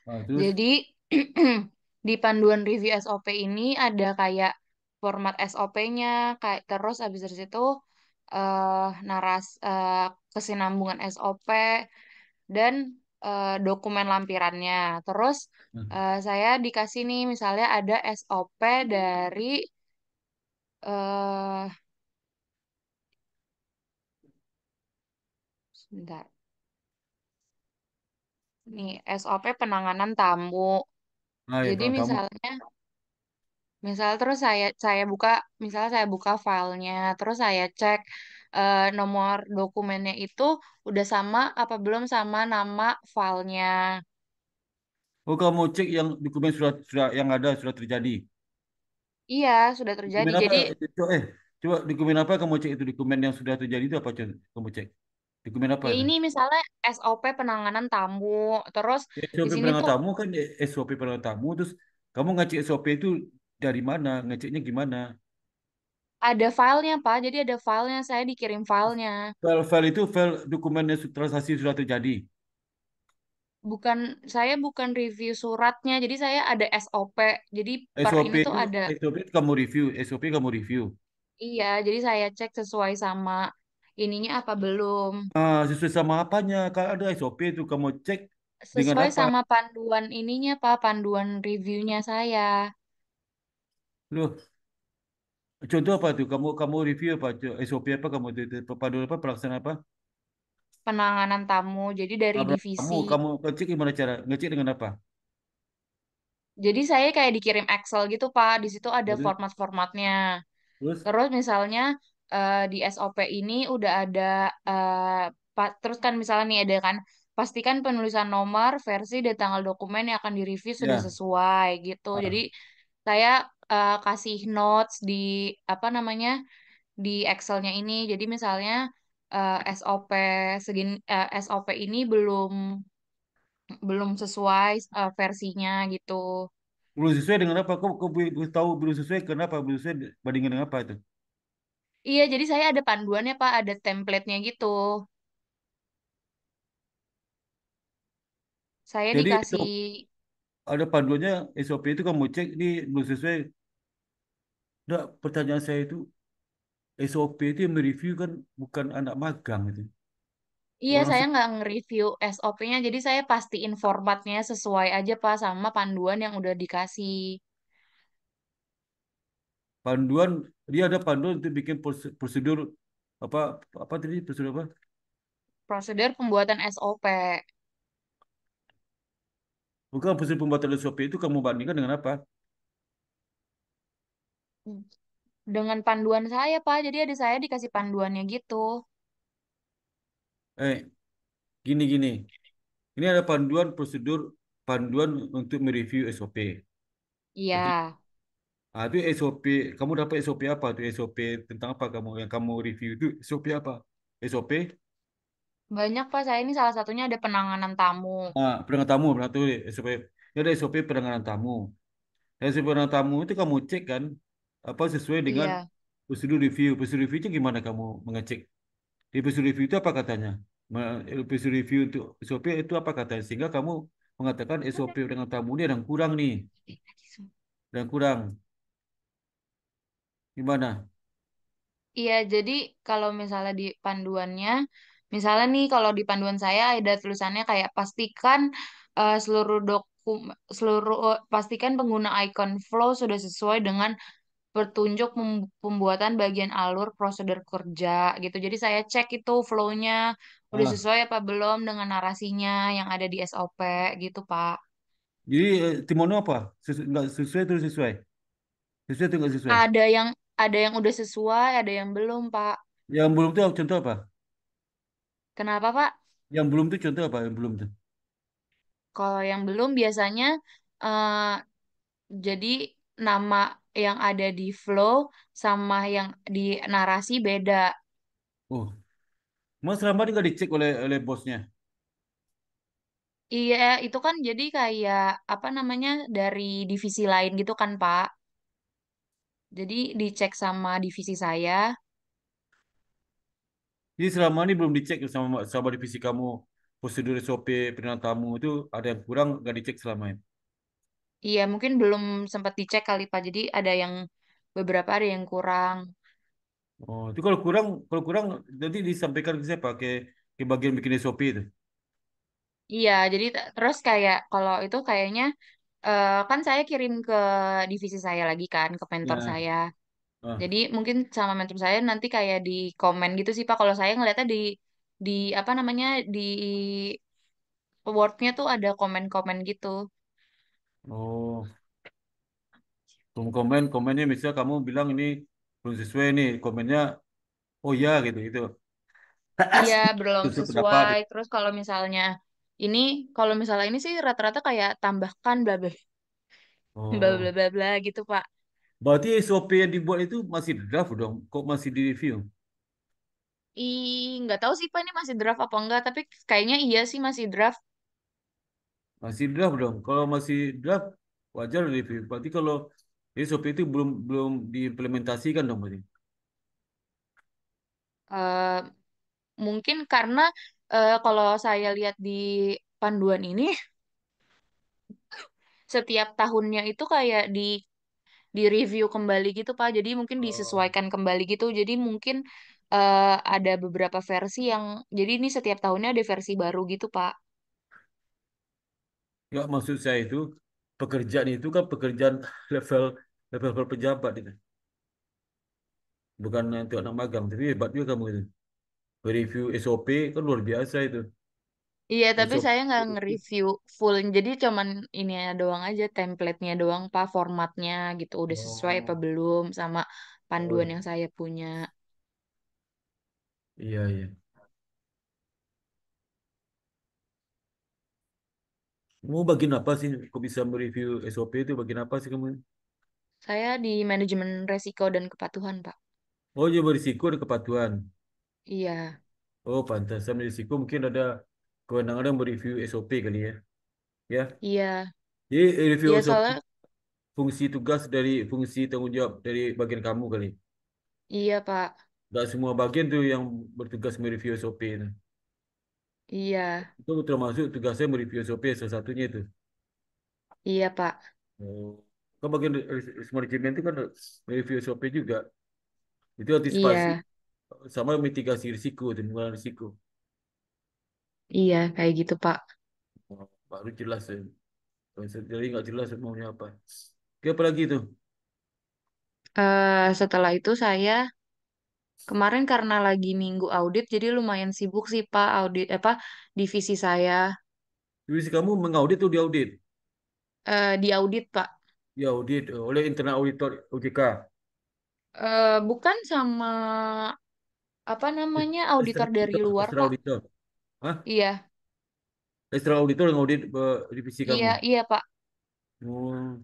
[SPEAKER 4] Ah, Jadi di panduan review SOP ini ada kayak format SOP-nya, kayak terus habis dari situ uh, naras uh, kesinambungan SOP dan uh, dokumen lampirannya. Terus uh, saya dikasih nih misalnya ada SOP dari uh, sebentar. Nih, SOP penanganan tamu.
[SPEAKER 6] Nah, ya, Jadi misalnya
[SPEAKER 4] tamu Misal terus saya saya buka, misal saya buka filenya, terus saya cek uh, nomor dokumennya itu udah sama apa belum sama nama filenya.
[SPEAKER 1] Oh, kamu cek yang dokumen sudah sudah yang ada sudah terjadi.
[SPEAKER 4] Iya, sudah terjadi. Dokumen Jadi
[SPEAKER 1] eh, eh coba dokumen apa kamu cek itu dokumen yang sudah terjadi itu apa kamu cek? Dokumen apa? Ya ini
[SPEAKER 4] misalnya SOP penanganan tamu, terus SOP sini penanganan tamu
[SPEAKER 1] kan eh, SOP penanganan tamu, terus kamu ngecek SOP itu dari mana, ngeceknya gimana?
[SPEAKER 4] Ada filenya Pak, jadi ada filenya, saya dikirim filenya.
[SPEAKER 1] File-file itu file dokumennya transaksi sudah terjadi?
[SPEAKER 4] Bukan, saya bukan review suratnya, jadi saya ada SOP. Jadi per SOP ini tuh ada.
[SPEAKER 1] SOP kamu review, SOP kamu review.
[SPEAKER 4] Iya, jadi saya cek sesuai sama ininya apa belum.
[SPEAKER 1] Ah, sesuai sama apanya? Kalau ada SOP itu kamu cek sesuai sama
[SPEAKER 4] panduan ininya Pak, panduan reviewnya saya.
[SPEAKER 1] Loh, contoh apa tuh? Kamu kamu review apa? SOP apa kamu tuh? Padu apa Pelaksana apa?
[SPEAKER 4] Penanganan tamu. Jadi dari Kamu divisi. Kamu kamu
[SPEAKER 1] ngecek gimana cara? Ngecek dengan apa?
[SPEAKER 4] Jadi saya kayak dikirim Excel gitu, Pak. Di situ ada Terus format-formatnya. terus Terus misalnya uh, di SOP ini udah ada uh, eh, pak. terus kan misalnya nih ada kan pastikan penulisan nomor, versi dan tanggal dokumen yang akan direview sudah ya. sesuai gitu. Ah. Jadi saya uh, kasih notes di apa namanya di Excelnya ini. Jadi misalnya uh, eh, SOP segini uh, eh, SOP ini belum belum sesuai uh, versinya gitu.
[SPEAKER 1] Belum sesuai dengan apa? Kok, tahu belum sesuai kenapa belum sesuai bandingin dengan apa itu?
[SPEAKER 4] Iya, jadi saya ada panduannya Pak, ada templatenya gitu. Saya jadi, dikasih
[SPEAKER 1] ada panduannya SOP itu kamu cek di belum sesuai Nah, pertanyaan saya itu SOP itu yang mereview kan bukan anak magang itu.
[SPEAKER 4] Iya, Orang saya nggak nge-review SOP-nya, jadi saya pastiin formatnya sesuai aja Pak sama panduan yang udah dikasih.
[SPEAKER 1] panduan dia ada panduan untuk bikin prosedur apa apa tadi prosedur apa?
[SPEAKER 4] Prosedur pembuatan SOP.
[SPEAKER 1] Bukan prosedur pembuatan SOP itu kamu bandingkan dengan apa?
[SPEAKER 4] dengan panduan saya Pak. Jadi ada saya dikasih panduannya gitu.
[SPEAKER 1] Eh, gini-gini. Ini ada panduan prosedur, panduan untuk mereview SOP. Iya. Ah, itu SOP, kamu dapat SOP apa tuh? SOP tentang apa kamu yang kamu review itu SOP apa? SOP?
[SPEAKER 4] Banyak Pak, saya ini salah satunya ada penanganan tamu.
[SPEAKER 1] Ah, penanganan tamu, berarti SOP. Ya ada SOP penanganan tamu. SOP penanganan tamu itu kamu cek kan apa sesuai iya. dengan yeah. prosedur review. Prosedur review itu gimana kamu mengecek? Di prosedur review itu apa katanya? Eh, prosedur review untuk SOP itu apa katanya? Sehingga kamu mengatakan SOP dengan tamu ini ada yang kurang nih. Dan kurang. Gimana?
[SPEAKER 4] Iya, jadi kalau misalnya di panduannya, misalnya nih kalau di panduan saya ada tulisannya kayak pastikan uh, seluruh dokumen seluruh eh, pastikan pengguna icon flow sudah sesuai dengan petunjuk pembuatan bagian alur prosedur kerja gitu. Jadi saya cek itu flow-nya udah sesuai apa belum dengan narasinya yang ada di SOP gitu, Pak.
[SPEAKER 1] Jadi eh, timono apa? Sesu sesuai terus sesuai? Sesuai atau nggak sesuai? Ada
[SPEAKER 4] yang ada yang udah sesuai, ada yang belum, Pak.
[SPEAKER 1] Yang belum tuh contoh apa? Kenapa, Pak? Yang belum tuh contoh apa? Yang belum tuh?
[SPEAKER 4] Kalau yang belum biasanya uh, jadi nama yang ada di flow sama yang di narasi beda.
[SPEAKER 1] Oh, Mas Rambat nggak dicek oleh oleh bosnya?
[SPEAKER 4] Iya, itu kan jadi kayak apa namanya dari divisi lain gitu kan, Pak. Jadi dicek sama divisi saya.
[SPEAKER 1] Jadi selama ini belum dicek sama sama divisi kamu prosedur SOP penerima tamu itu ada yang kurang nggak dicek selama ini?
[SPEAKER 4] Iya, mungkin belum sempat dicek kali Pak. Jadi ada yang beberapa ada yang kurang.
[SPEAKER 1] Oh, itu kalau kurang, kalau kurang nanti disampaikan ke siapa? Ke, ke bagian bikin SOP itu.
[SPEAKER 4] Iya, jadi terus kayak kalau itu kayaknya eh, kan saya kirim ke divisi saya lagi kan, ke mentor iya. saya. Ah, Jadi mungkin sama mentor saya nanti kayak di komen gitu sih Pak. Kalau saya ngeliatnya di di apa namanya di wordnya tuh ada komen-komen gitu.
[SPEAKER 1] Oh. Komen komennya misalnya kamu bilang ini belum sesuai nih komennya oh ya gitu gitu.
[SPEAKER 7] Iya
[SPEAKER 4] belum sesuai. Gitu. Terus kalau misalnya ini kalau misalnya ini sih rata-rata kayak tambahkan bla bla oh. bla bla bla bla gitu Pak.
[SPEAKER 1] Berarti SOP yang dibuat itu masih draft dong? Kok masih di review?
[SPEAKER 4] Ih, nggak tahu sih Pak ini masih draft apa enggak, tapi kayaknya iya sih masih draft.
[SPEAKER 1] Masih draft dong. Kalau masih draft wajar review. Berarti kalau SOP itu belum belum diimplementasikan dong berarti.
[SPEAKER 4] Uh, mungkin karena uh, kalau saya lihat di panduan ini setiap tahunnya itu kayak di di review kembali gitu Pak. Jadi mungkin oh. disesuaikan kembali gitu. Jadi mungkin uh, ada beberapa versi yang jadi ini setiap tahunnya ada versi baru gitu Pak.
[SPEAKER 1] Ya maksud saya itu pekerjaan itu kan pekerjaan level level, level pejabat itu. Bukan nanti anak magang, tapi hebat juga kamu itu. Review SOP kan luar biasa itu.
[SPEAKER 4] Iya, tapi SOP. saya nggak nge-review full. Jadi cuman ini doang aja, template-nya doang, Pak, formatnya gitu. Udah sesuai oh. apa belum sama panduan oh. yang saya punya.
[SPEAKER 1] Iya, iya. Mau bagian apa sih? Kok bisa mereview SOP itu bagian apa sih kamu?
[SPEAKER 4] Saya di manajemen resiko dan kepatuhan, Pak.
[SPEAKER 1] Oh, jadi berisiko dan kepatuhan. Iya. Oh, pantas. Sama risiko mungkin ada kewenangan yang mereview SOP kali ya. Ya. Iya. Jadi review iya, SOP soalnya... fungsi tugas dari fungsi tanggung jawab dari bagian kamu kali.
[SPEAKER 4] Iya, Pak.
[SPEAKER 1] Gak semua bagian tuh yang bertugas mereview SOP itu. Iya, Itu termasuk tugasnya mereview SOP salah satunya itu. iya Pak. Oh. Kan bagian risk management itu kan mereview SOP juga. Itu iya. antisipasi. Iya, sama mitigasi risiko dan mengurangi risiko.
[SPEAKER 4] iya kayak gitu Pak.
[SPEAKER 1] Oh, baru jelas ya. Jadi nggak jelas maunya apa. Oke, apa lagi tuh?
[SPEAKER 4] Eh, setelah itu saya Kemarin karena lagi minggu audit, jadi lumayan sibuk sih Pak audit apa divisi saya
[SPEAKER 1] Divisi kamu mengaudit tuh di audit?
[SPEAKER 4] eh, di audit Pak.
[SPEAKER 1] Diaudit audit eh, oleh internal auditor OJK.
[SPEAKER 4] Eh, bukan sama apa namanya auditor dari luar Pak.
[SPEAKER 1] auditor. Hah? Iya, Extra auditor yang audit uh, divisi kamu. iya iya Pak. Oh.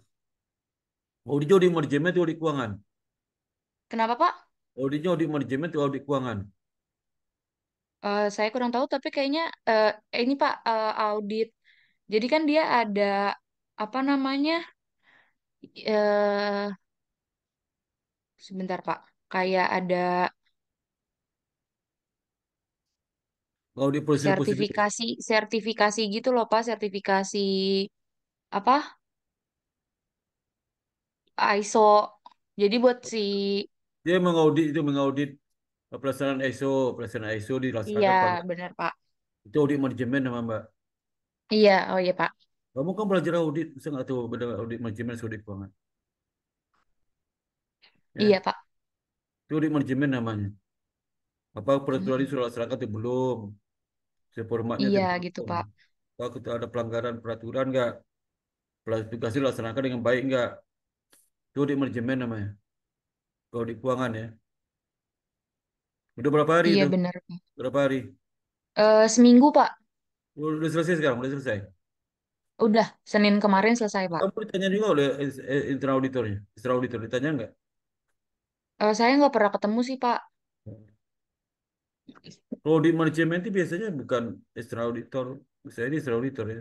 [SPEAKER 1] Audit jadi manajemen atau di keuangan? Kenapa Pak? Auditnya audit manajemen atau audit keuangan?
[SPEAKER 4] Uh, saya kurang tahu, tapi kayaknya uh, ini Pak uh, audit. Jadi kan dia ada apa namanya? Uh, sebentar Pak, kayak ada
[SPEAKER 1] Audit sertifikasi,
[SPEAKER 4] sertifikasi gitu loh Pak, sertifikasi apa? ISO. Jadi buat si
[SPEAKER 1] dia mengaudit itu mengaudit eh, pelaksanaan ISO, pelaksanaan ISO di laskar. Iya, benar, Pak. Itu audit manajemen nama Mbak.
[SPEAKER 4] Iya, oh iya, Pak.
[SPEAKER 1] Kamu kan belajar audit, saya nggak tahu beda audit manajemen audit keuangan? Ya. Iya, Pak. Itu audit manajemen namanya. Apa peraturan hmm. surat laksanakan itu belum? Seformatnya Iya, gitu, Pak. Kalau kita ada pelanggaran peraturan nggak? Tugas dilaksanakan dengan baik nggak? Itu audit manajemen namanya. Kalau di keuangan ya. Udah berapa hari Iya itu? benar. Berapa hari?
[SPEAKER 4] Uh, seminggu Pak.
[SPEAKER 1] Udah selesai sekarang, udah selesai.
[SPEAKER 4] Udah Senin kemarin selesai Pak. Kamu
[SPEAKER 1] ditanya juga oleh internal auditornya, internal auditor ditanya nggak?
[SPEAKER 4] Uh, saya nggak pernah ketemu sih Pak.
[SPEAKER 1] Kalau di manajemen itu biasanya bukan internal auditor, biasanya ini internal auditor ya.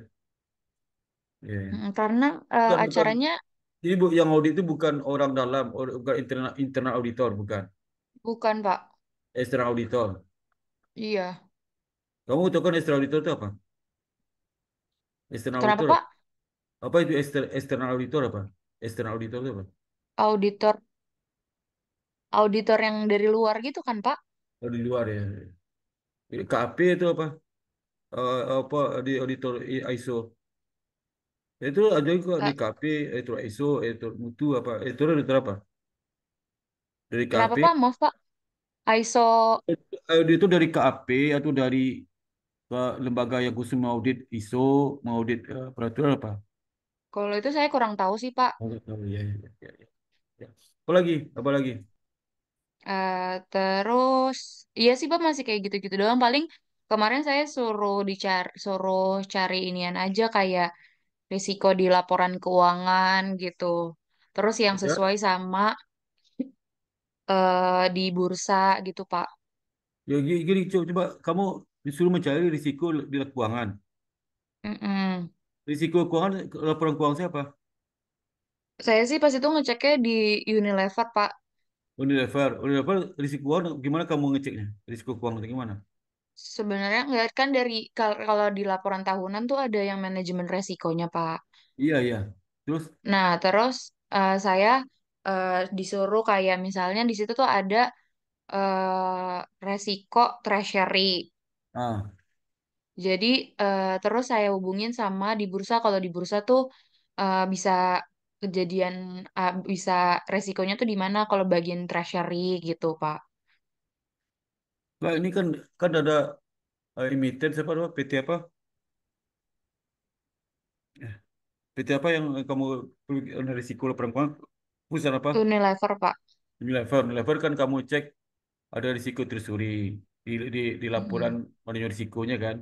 [SPEAKER 1] Yeah. Hmm,
[SPEAKER 4] karena uh, Bukan, bukan, acaranya
[SPEAKER 1] jadi bu, yang audit itu bukan orang dalam, bukan internal internal auditor, bukan? Bukan, Pak. External auditor. Iya. Kamu tahu kan external auditor itu apa? External Kenapa, auditor. Pak? Apa itu exter- external auditor apa? External auditor itu apa?
[SPEAKER 4] Auditor. Auditor yang dari luar gitu kan, Pak?
[SPEAKER 1] Oh, di luar ya. KAP itu apa? Uh, apa di auditor ISO? itu aja juga di KP, itu ISO, itu Mutu, apa? itu dari berapa? Dari KP? Berapa Pak?
[SPEAKER 4] Pak. ISO eh,
[SPEAKER 1] Itu, itu dari KAP atau dari lembaga yang khusus mau audit ISO, mau uh, eh, peraturan apa?
[SPEAKER 4] Kalau itu saya kurang tahu sih Pak.
[SPEAKER 1] Oh, tahu ya, ya, ya, ya. Apa lagi? Apa lagi?
[SPEAKER 4] Uh, terus, iya sih Pak masih kayak gitu-gitu doang. Paling kemarin saya suruh dicari, suruh cari inian aja kayak risiko di laporan keuangan gitu. Terus yang ya. sesuai sama uh, di bursa gitu, Pak.
[SPEAKER 1] Ya, gini, coba, kamu disuruh mencari risiko di keuangan.
[SPEAKER 4] Mm-mm.
[SPEAKER 1] Risiko keuangan, laporan keuangan siapa?
[SPEAKER 4] Saya sih pas itu ngeceknya di Unilever, Pak.
[SPEAKER 1] Unilever. Unilever risiko keuangan gimana kamu ngeceknya? Risiko keuangan itu gimana?
[SPEAKER 4] Sebenarnya nggak kan dari kalau di laporan tahunan tuh ada yang manajemen resikonya, Pak.
[SPEAKER 1] Iya, iya. Terus?
[SPEAKER 4] Nah, terus uh, saya uh, disuruh kayak misalnya di situ tuh ada uh, resiko treasury. Ah, Jadi uh, terus saya hubungin sama di bursa. Kalau di bursa tuh uh, bisa kejadian uh, bisa resikonya tuh di mana kalau bagian treasury gitu, Pak.
[SPEAKER 1] Nah, ini kan kan ada uh, eh, emiten siapa apa PT apa? Eh, PT apa yang kamu risiko perempuan? Perusahaan apa?
[SPEAKER 4] Unilever, Pak.
[SPEAKER 1] Unilever, Unilever kan kamu cek ada risiko tersuri di di, di laporan mm-hmm. risikonya kan?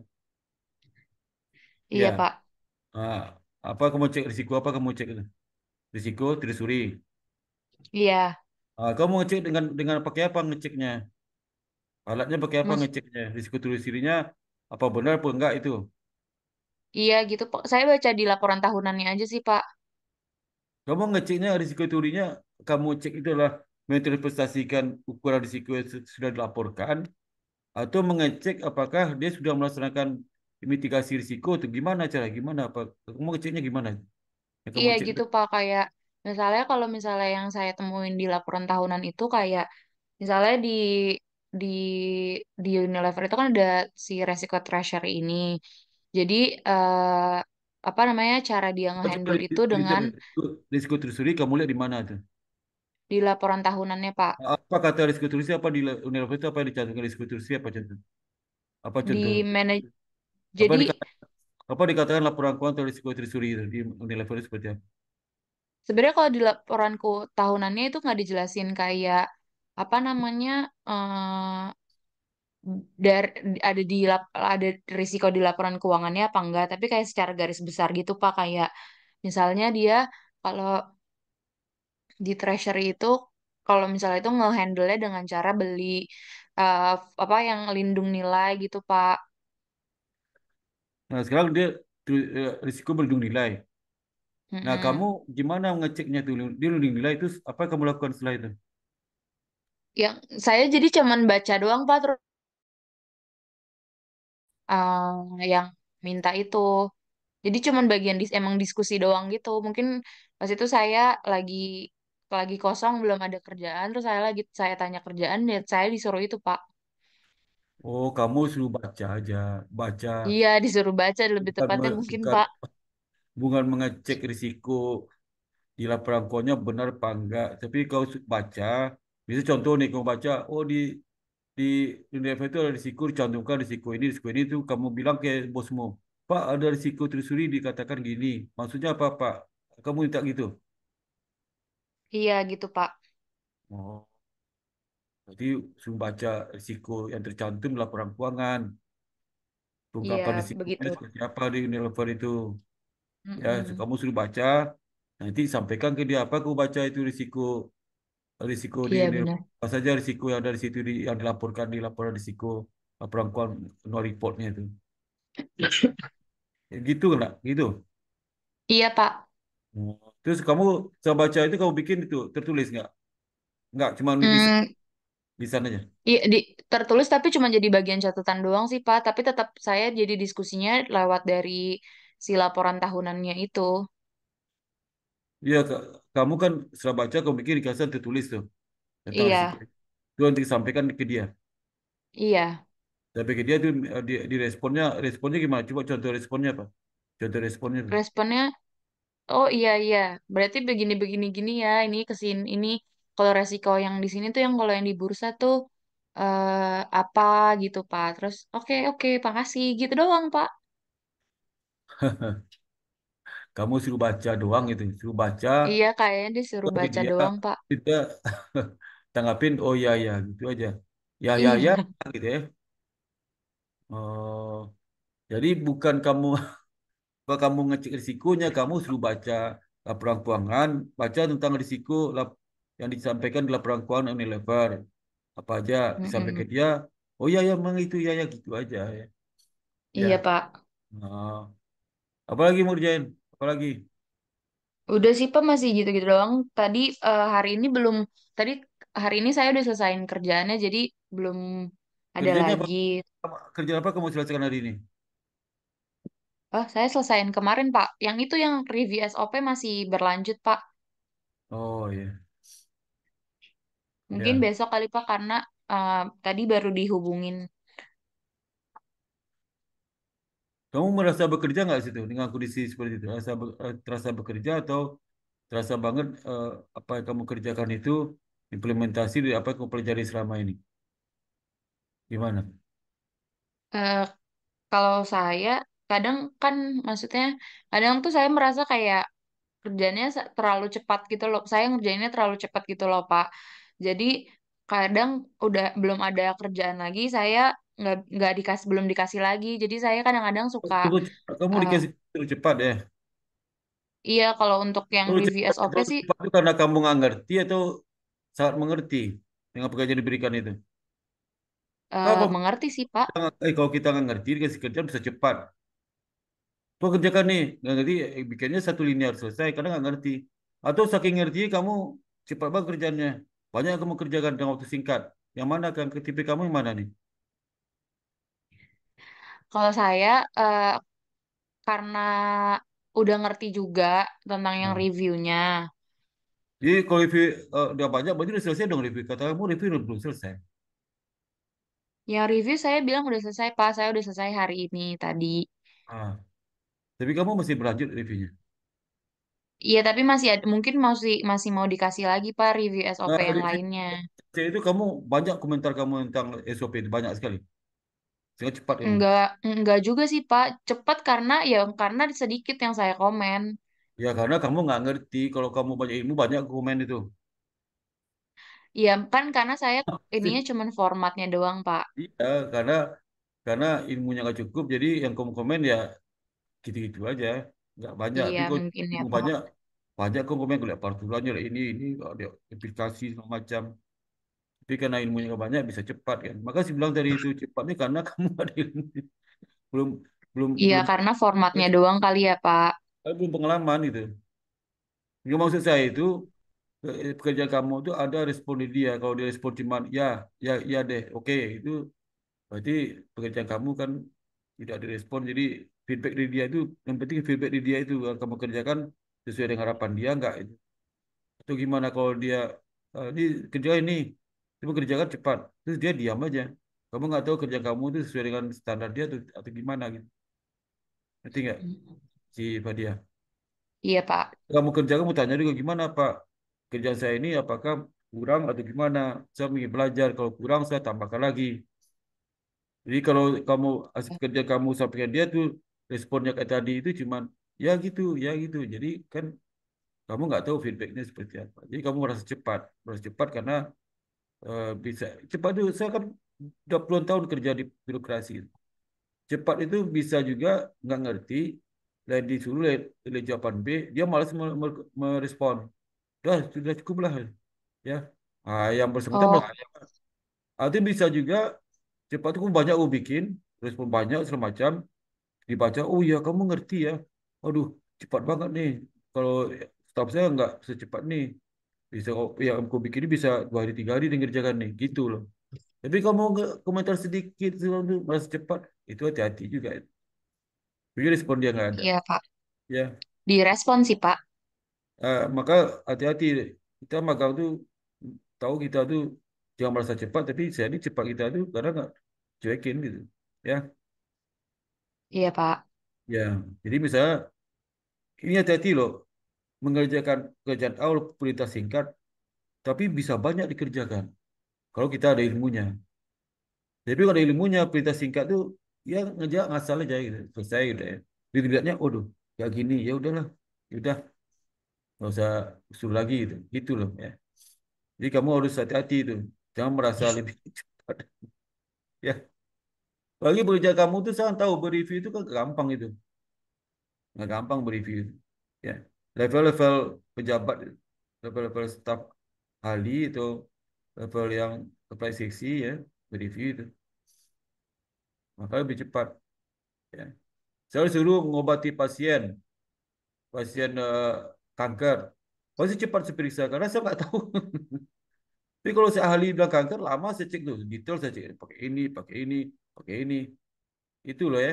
[SPEAKER 1] Iya, Ya. Pak. Nah, apa kamu cek risiko apa kamu cek risiko tersuri? Iya. Nah, kamu ngecek dengan dengan pakai apa ngeceknya? Alatnya pakai apa Mas, ngeceknya? Risiko tulis dirinya apa benar apa enggak itu?
[SPEAKER 4] Iya gitu, Pak. Saya baca di laporan tahunannya aja sih,
[SPEAKER 7] Pak.
[SPEAKER 1] Kamu ngeceknya risiko teorinya, kamu cek itulah metode meninterpretasikan ukuran risiko yang sudah dilaporkan atau mengecek apakah dia sudah melaksanakan mitigasi risiko atau gimana cara gimana apa kamu ngeceknya gimana? Ya, iya cek gitu, itu.
[SPEAKER 4] Pak, kayak misalnya kalau misalnya yang saya temuin di laporan tahunan itu kayak misalnya di di di Unilever itu kan ada si resiko treasure ini. Jadi uh, apa namanya cara dia ngehandle itu dengan
[SPEAKER 1] risiko treasury kamu lihat di mana tuh?
[SPEAKER 4] Di laporan tahunannya, Pak.
[SPEAKER 1] Apa kata risiko treasury apa di Unilever itu apa yang dicantumkan risiko treasury apa contoh? Apa contoh? Di
[SPEAKER 4] manaj Jadi apa dikatakan,
[SPEAKER 1] apa dikatakan laporan keuangan atau risiko treasury di Unilever itu seperti apa?
[SPEAKER 4] Sebenarnya kalau di laporanku tahunannya itu nggak dijelasin kayak apa namanya uh, eh, dari ada di ada risiko di laporan keuangannya apa enggak tapi kayak secara garis besar gitu pak kayak misalnya dia kalau di treasury itu kalau misalnya itu ngehandle-nya dengan cara beli uh, apa yang lindung nilai gitu pak
[SPEAKER 1] nah sekarang dia eh, risiko berlindung nilai nah kamu gimana ngeceknya tuh dia lindung nilai itu apa yang kamu lakukan setelah itu
[SPEAKER 4] yang saya jadi cuman baca doang Pak terus uh, yang minta itu. Jadi cuman bagian dis emang diskusi doang gitu. Mungkin pas itu saya lagi lagi kosong belum ada kerjaan terus saya lagi saya tanya kerjaan dan ya saya disuruh itu Pak.
[SPEAKER 1] Oh, kamu suruh baca aja, baca Iya
[SPEAKER 4] disuruh baca lebih bukan tepatnya mungkin bukan Pak.
[SPEAKER 1] bukan mengecek risiko di laporan keuangannya benar apa enggak, tapi kau baca bisa contoh nih kamu baca, oh di di dunia itu ada risiko dicantumkan risiko ini, risiko ini itu kamu bilang ke bosmu, Pak ada risiko trisuri dikatakan gini, maksudnya apa Pak? Kamu minta gitu?
[SPEAKER 4] Iya gitu Pak.
[SPEAKER 1] Oh, jadi suruh baca risiko yang tercantum laporan keuangan, Iya risiko risikonya begitu. seperti apa di level itu. Ya, kamu suruh baca, nanti sampaikan ke dia apa kamu baca itu risiko risiko iya, di apa saja risiko yang dari situ di, yang dilaporkan di laporan risiko eh, perangkuan no reportnya itu gitu enggak gitu iya pak oh, terus kamu saya baca itu kamu bikin itu tertulis nggak nggak cuma hmm, bisa di sana aja
[SPEAKER 4] iya di, tertulis tapi cuma jadi bagian catatan doang sih pak tapi tetap saya jadi diskusinya lewat dari si laporan tahunannya itu
[SPEAKER 1] iya kamu kan setelah baca kamu pikir di kaset tertulis tuh iya. itu nanti sampaikan ke dia iya tapi ke dia tuh eh, di, di responnya responnya gimana coba contoh responnya apa contoh responnya apa? responnya
[SPEAKER 4] oh iya iya berarti begini begini gini ya ini kesin ini kalau resiko yang di sini tuh yang kalau yang di bursa tuh eh, apa gitu pak terus oke okay, oke okay, makasih gitu doang pak
[SPEAKER 1] kamu suruh baca doang gitu, suruh baca, Iya,
[SPEAKER 4] kayaknya disuruh tapi baca dia doang, Pak.
[SPEAKER 1] kita tanggapin, oh ya ya gitu aja, ya ya, ya Iya. ya gitu ya. Oh, jadi bukan kamu kalau kamu ngecek risikonya, kamu suruh baca laporan keuangan, baca tentang risiko yang disampaikan di laporan keuangan lebar Apa aja disampaikan mm -hmm. dia, oh ya ya memang itu ya ya gitu aja ya. Iya, ya. Pak. Nah, oh. apalagi mau dikerjain? Apa lagi?
[SPEAKER 4] Udah sih Pak masih gitu-gitu doang. Tadi uh, hari ini belum tadi hari ini saya udah selesaiin kerjaannya jadi belum
[SPEAKER 1] ada Kerjanya apa? lagi. apa- Kerja apa kamu selesaikan hari ini?
[SPEAKER 4] Oh, saya selesaiin kemarin Pak. Yang itu yang review SOP masih berlanjut Pak.
[SPEAKER 1] Oh iya, Mungkin ya.
[SPEAKER 4] besok kali Pak karena uh, tadi baru dihubungin.
[SPEAKER 1] Kamu merasa bekerja nggak situ dengan kondisi seperti itu? Terasa, eh, terasa bekerja atau terasa banget uh, apa yang kamu kerjakan itu implementasi dari apa yang kamu pelajari selama ini? Gimana?
[SPEAKER 4] uh, kalau saya kadang kan maksudnya kadang tuh saya merasa kayak kerjanya terlalu cepat gitu loh. Saya ngerjainnya terlalu cepat gitu loh, Pak. Jadi kadang udah belum ada kerjaan lagi, saya nggak nggak dikasih belum dikasih lagi jadi saya kadang-kadang oh, suka Kamu,
[SPEAKER 1] kamu eh, dikasih terlalu cepat ya?
[SPEAKER 4] Iya, kalau untuk yang di cepat, sih
[SPEAKER 1] itu karena kamu nggak ngerti atau sangat mengerti dengan pekerjaan diberikan itu.
[SPEAKER 4] uh, eh, Apa? mengerti sih, Pak.
[SPEAKER 1] Eh, kalau kita nggak ngerti dikasih kerjaan bisa cepat. Tuh kerjakan nih, nggak ngerti eh, bikinnya satu linear selesai karena nggak ngerti. Atau saking ngerti kamu cepat banget kerjanya. Banyak kamu kerjakan dalam waktu singkat. Yang mana kan tipe kamu yang mana nih?
[SPEAKER 4] Kalau saya eh, karena udah ngerti juga tentang yang Hmm. reviewnya.
[SPEAKER 1] Jadi kalau review uh, udah banyak, berarti udah selesai dong review. Katanya mau review udah belum selesai.
[SPEAKER 4] Yang review saya bilang udah selesai, Pak. Saya udah selesai hari ini tadi.
[SPEAKER 1] Ah, tapi kamu masih berlanjut reviewnya.
[SPEAKER 4] Iya, tapi masih ada, mungkin masih masih mau dikasih lagi, Pak, review SOP Nah, yang review lainnya.
[SPEAKER 1] itu kamu banyak komentar kamu tentang SOP itu banyak sekali. Sehingga cepat ya. Enggak,
[SPEAKER 4] enggak juga sih, Pak. Cepat karena ya karena sedikit yang saya komen.
[SPEAKER 1] Ya karena kamu nggak ngerti. Kalau kamu banyak ilmu, banyak komen itu.
[SPEAKER 4] ya kan karena saya ininya cuman formatnya doang, Pak.
[SPEAKER 1] Iya, karena karena ilmunya nggak cukup, jadi yang komen komen ya gitu-gitu aja, nggak banyak. Iya, Tapi mungkin ya, ilmu Pak. banyak, banyak komen komen kuliah partulannya, ini ini ada aplikasi semacam macam tapi karena ilmunya banyak bisa cepat kan maka si bilang dari itu cepatnya karena kamu ada ilmu belum belum iya belum,
[SPEAKER 4] karena formatnya belum, iya. doang kali ya Pak
[SPEAKER 1] belum pengalaman itu yang maksud saya itu eh, pekerja kamu itu ada respon di dia kalau dia respon cuma ya ya ya deh oke itu berarti pekerjaan kamu kan tidak direspon jadi feedback di dia itu yang penting feedback di dia itu yang kamu kerjakan sesuai dengan harapan dia enggak itu atau gimana kalau dia ah, ini kerja ini tapi kerjakan cepat. Terus dia diam aja. Kamu nggak tahu kerja kamu itu sesuai dengan standar dia atau, atau gimana gitu. Ngerti nggak? Hmm. Si Fadia. Iya, Pak. Kamu kerja kamu tanya juga gimana, Pak? Kerjaan saya ini apakah kurang atau gimana? Saya ingin belajar. Kalau kurang saya tambahkan lagi. Jadi kalau kamu hasil kerja kamu sampaikan dia tuh responnya kayak tadi itu cuman ya gitu, ya gitu. Jadi kan kamu nggak tahu feedbacknya seperti apa. Jadi kamu merasa cepat, merasa cepat karena Eh, bisa cepat itu saya kan 20 tahun kerja di birokrasi cepat itu bisa juga nggak ngerti dan disuruh lihat jawaban B dia malas merespon dah sudah cukup lah ya nah, yang bersangkutan oh. Artinya bisa juga cepat itu banyak u oh bikin respon banyak semacam macam dibaca oh ya kamu ngerti ya aduh cepat banget nih kalau staff saya nggak secepat nih bisa kok ya bikin ini bisa dua hari tiga hari dikerjakan nih gitu loh tapi kalau mau komentar sedikit langsung mas cepat itu hati-hati juga jadi respon dia nggak ada iya pak ya
[SPEAKER 4] direspon sih pak
[SPEAKER 1] uh, maka hati-hati kita maka tuh tahu kita tuh jangan merasa cepat tapi saya ini cepat kita tuh karena nggak cuekin gitu ya iya pak ya jadi misalnya ini hati-hati loh mengerjakan kerjaan awal perintah singkat, tapi bisa banyak dikerjakan kalau kita ada ilmunya. Tapi kalau ada ilmunya perintah singkat itu ya ngejar ngasal aja gitu. selesai udah. Gitu ya. Jadi tidaknya, waduh, kayak gini ya udahlah, ya udah nggak usah suruh lagi gitu. Itu loh ya. Jadi kamu harus hati-hati itu, jangan merasa lebih cepat. ya. Bagi bekerja kamu tuh saya tahu berreview itu kan gampang itu. Nggak gampang berreview. Ya level-level pejabat level-level staf ahli itu level yang apply seksi ya review itu maka lebih cepat ya saya suruh mengobati pasien pasien uh, kanker pasti cepat saya periksa karena saya nggak tahu tapi kalau saya ahli bilang kanker lama saya cek tuh detail saya cek pakai ini pakai ini pakai ini itu loh ya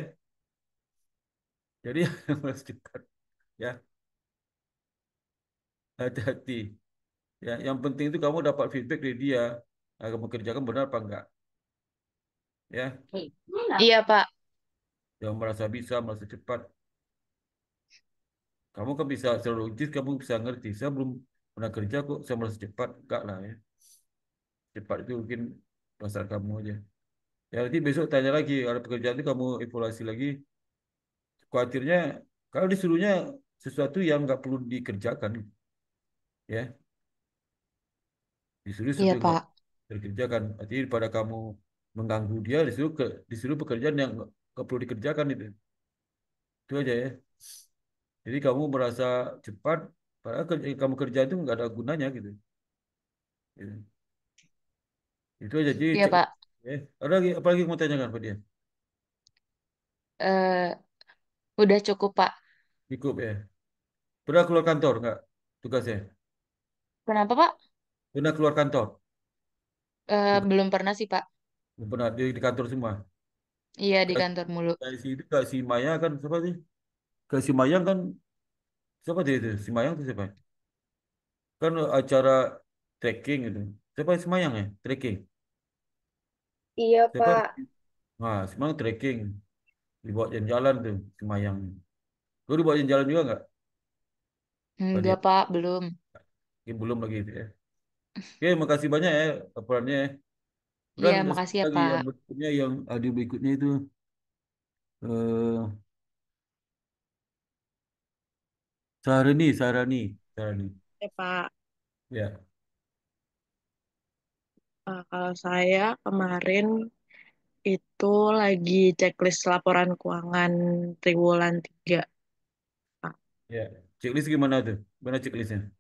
[SPEAKER 1] jadi harus cepat ya hati-hati. Ya, yang penting itu kamu dapat feedback dari dia, nah, kamu kerjakan benar apa enggak. Ya. Iya, Pak. Yang merasa bisa, merasa cepat. Kamu kan bisa secara kamu bisa ngerti. Saya belum pernah kerja kok, saya merasa cepat. Enggak lah ya. Cepat itu mungkin pasar kamu aja. Ya nanti besok tanya lagi, ada pekerjaan itu kamu evaluasi lagi. Khawatirnya, kalau disuruhnya sesuatu yang enggak perlu dikerjakan, ya disuruh Iya, seperti Pak. dikerjakan jadi daripada kamu mengganggu dia disuruh ke disuruh pekerjaan yang nggak perlu dikerjakan itu itu aja ya jadi kamu merasa cepat padahal kerja, kamu kerja itu nggak ada gunanya gitu, ya. itu aja jadi Iya, Pak. eh, ada lagi apa lagi mau tanyakan Pak dia
[SPEAKER 4] Eh, udah cukup, Pak.
[SPEAKER 1] cukup ya pernah keluar kantor nggak tugasnya Kenapa, Pak? Pernah keluar kantor?
[SPEAKER 4] Eh, belum pernah sih, Pak.
[SPEAKER 1] Belum pernah di, di kantor semua.
[SPEAKER 4] Iya, di kantor mulu.
[SPEAKER 1] Kayak si itu kayak si Maya kan siapa sih? Kayak si Mayang kan siapa dia itu? Si Mayang itu siapa? Kan acara trekking itu. Siapa si Mayang ya? Trekking.
[SPEAKER 2] Iya, Siapa? Pak.
[SPEAKER 1] Nah, si Mayang trekking. Dibuat jalan-jalan tuh si Mayang. Lu dibuat jalan juga nggak?
[SPEAKER 4] Enggak, Pak, belum.
[SPEAKER 1] Ya, belum lagi itu ya. Oke, makasih banyak ya laporannya ya. Iya, Dan makasih ya, lagi Pak. yang berikutnya yang audio berikutnya itu eh sarani, sarani, sarani. Ya, Pak. Ya.
[SPEAKER 5] Uh, kalau saya kemarin itu lagi checklist laporan keuangan triwulan 3.
[SPEAKER 1] Pak. Ya. Checklist gimana tuh? Mana checklistnya?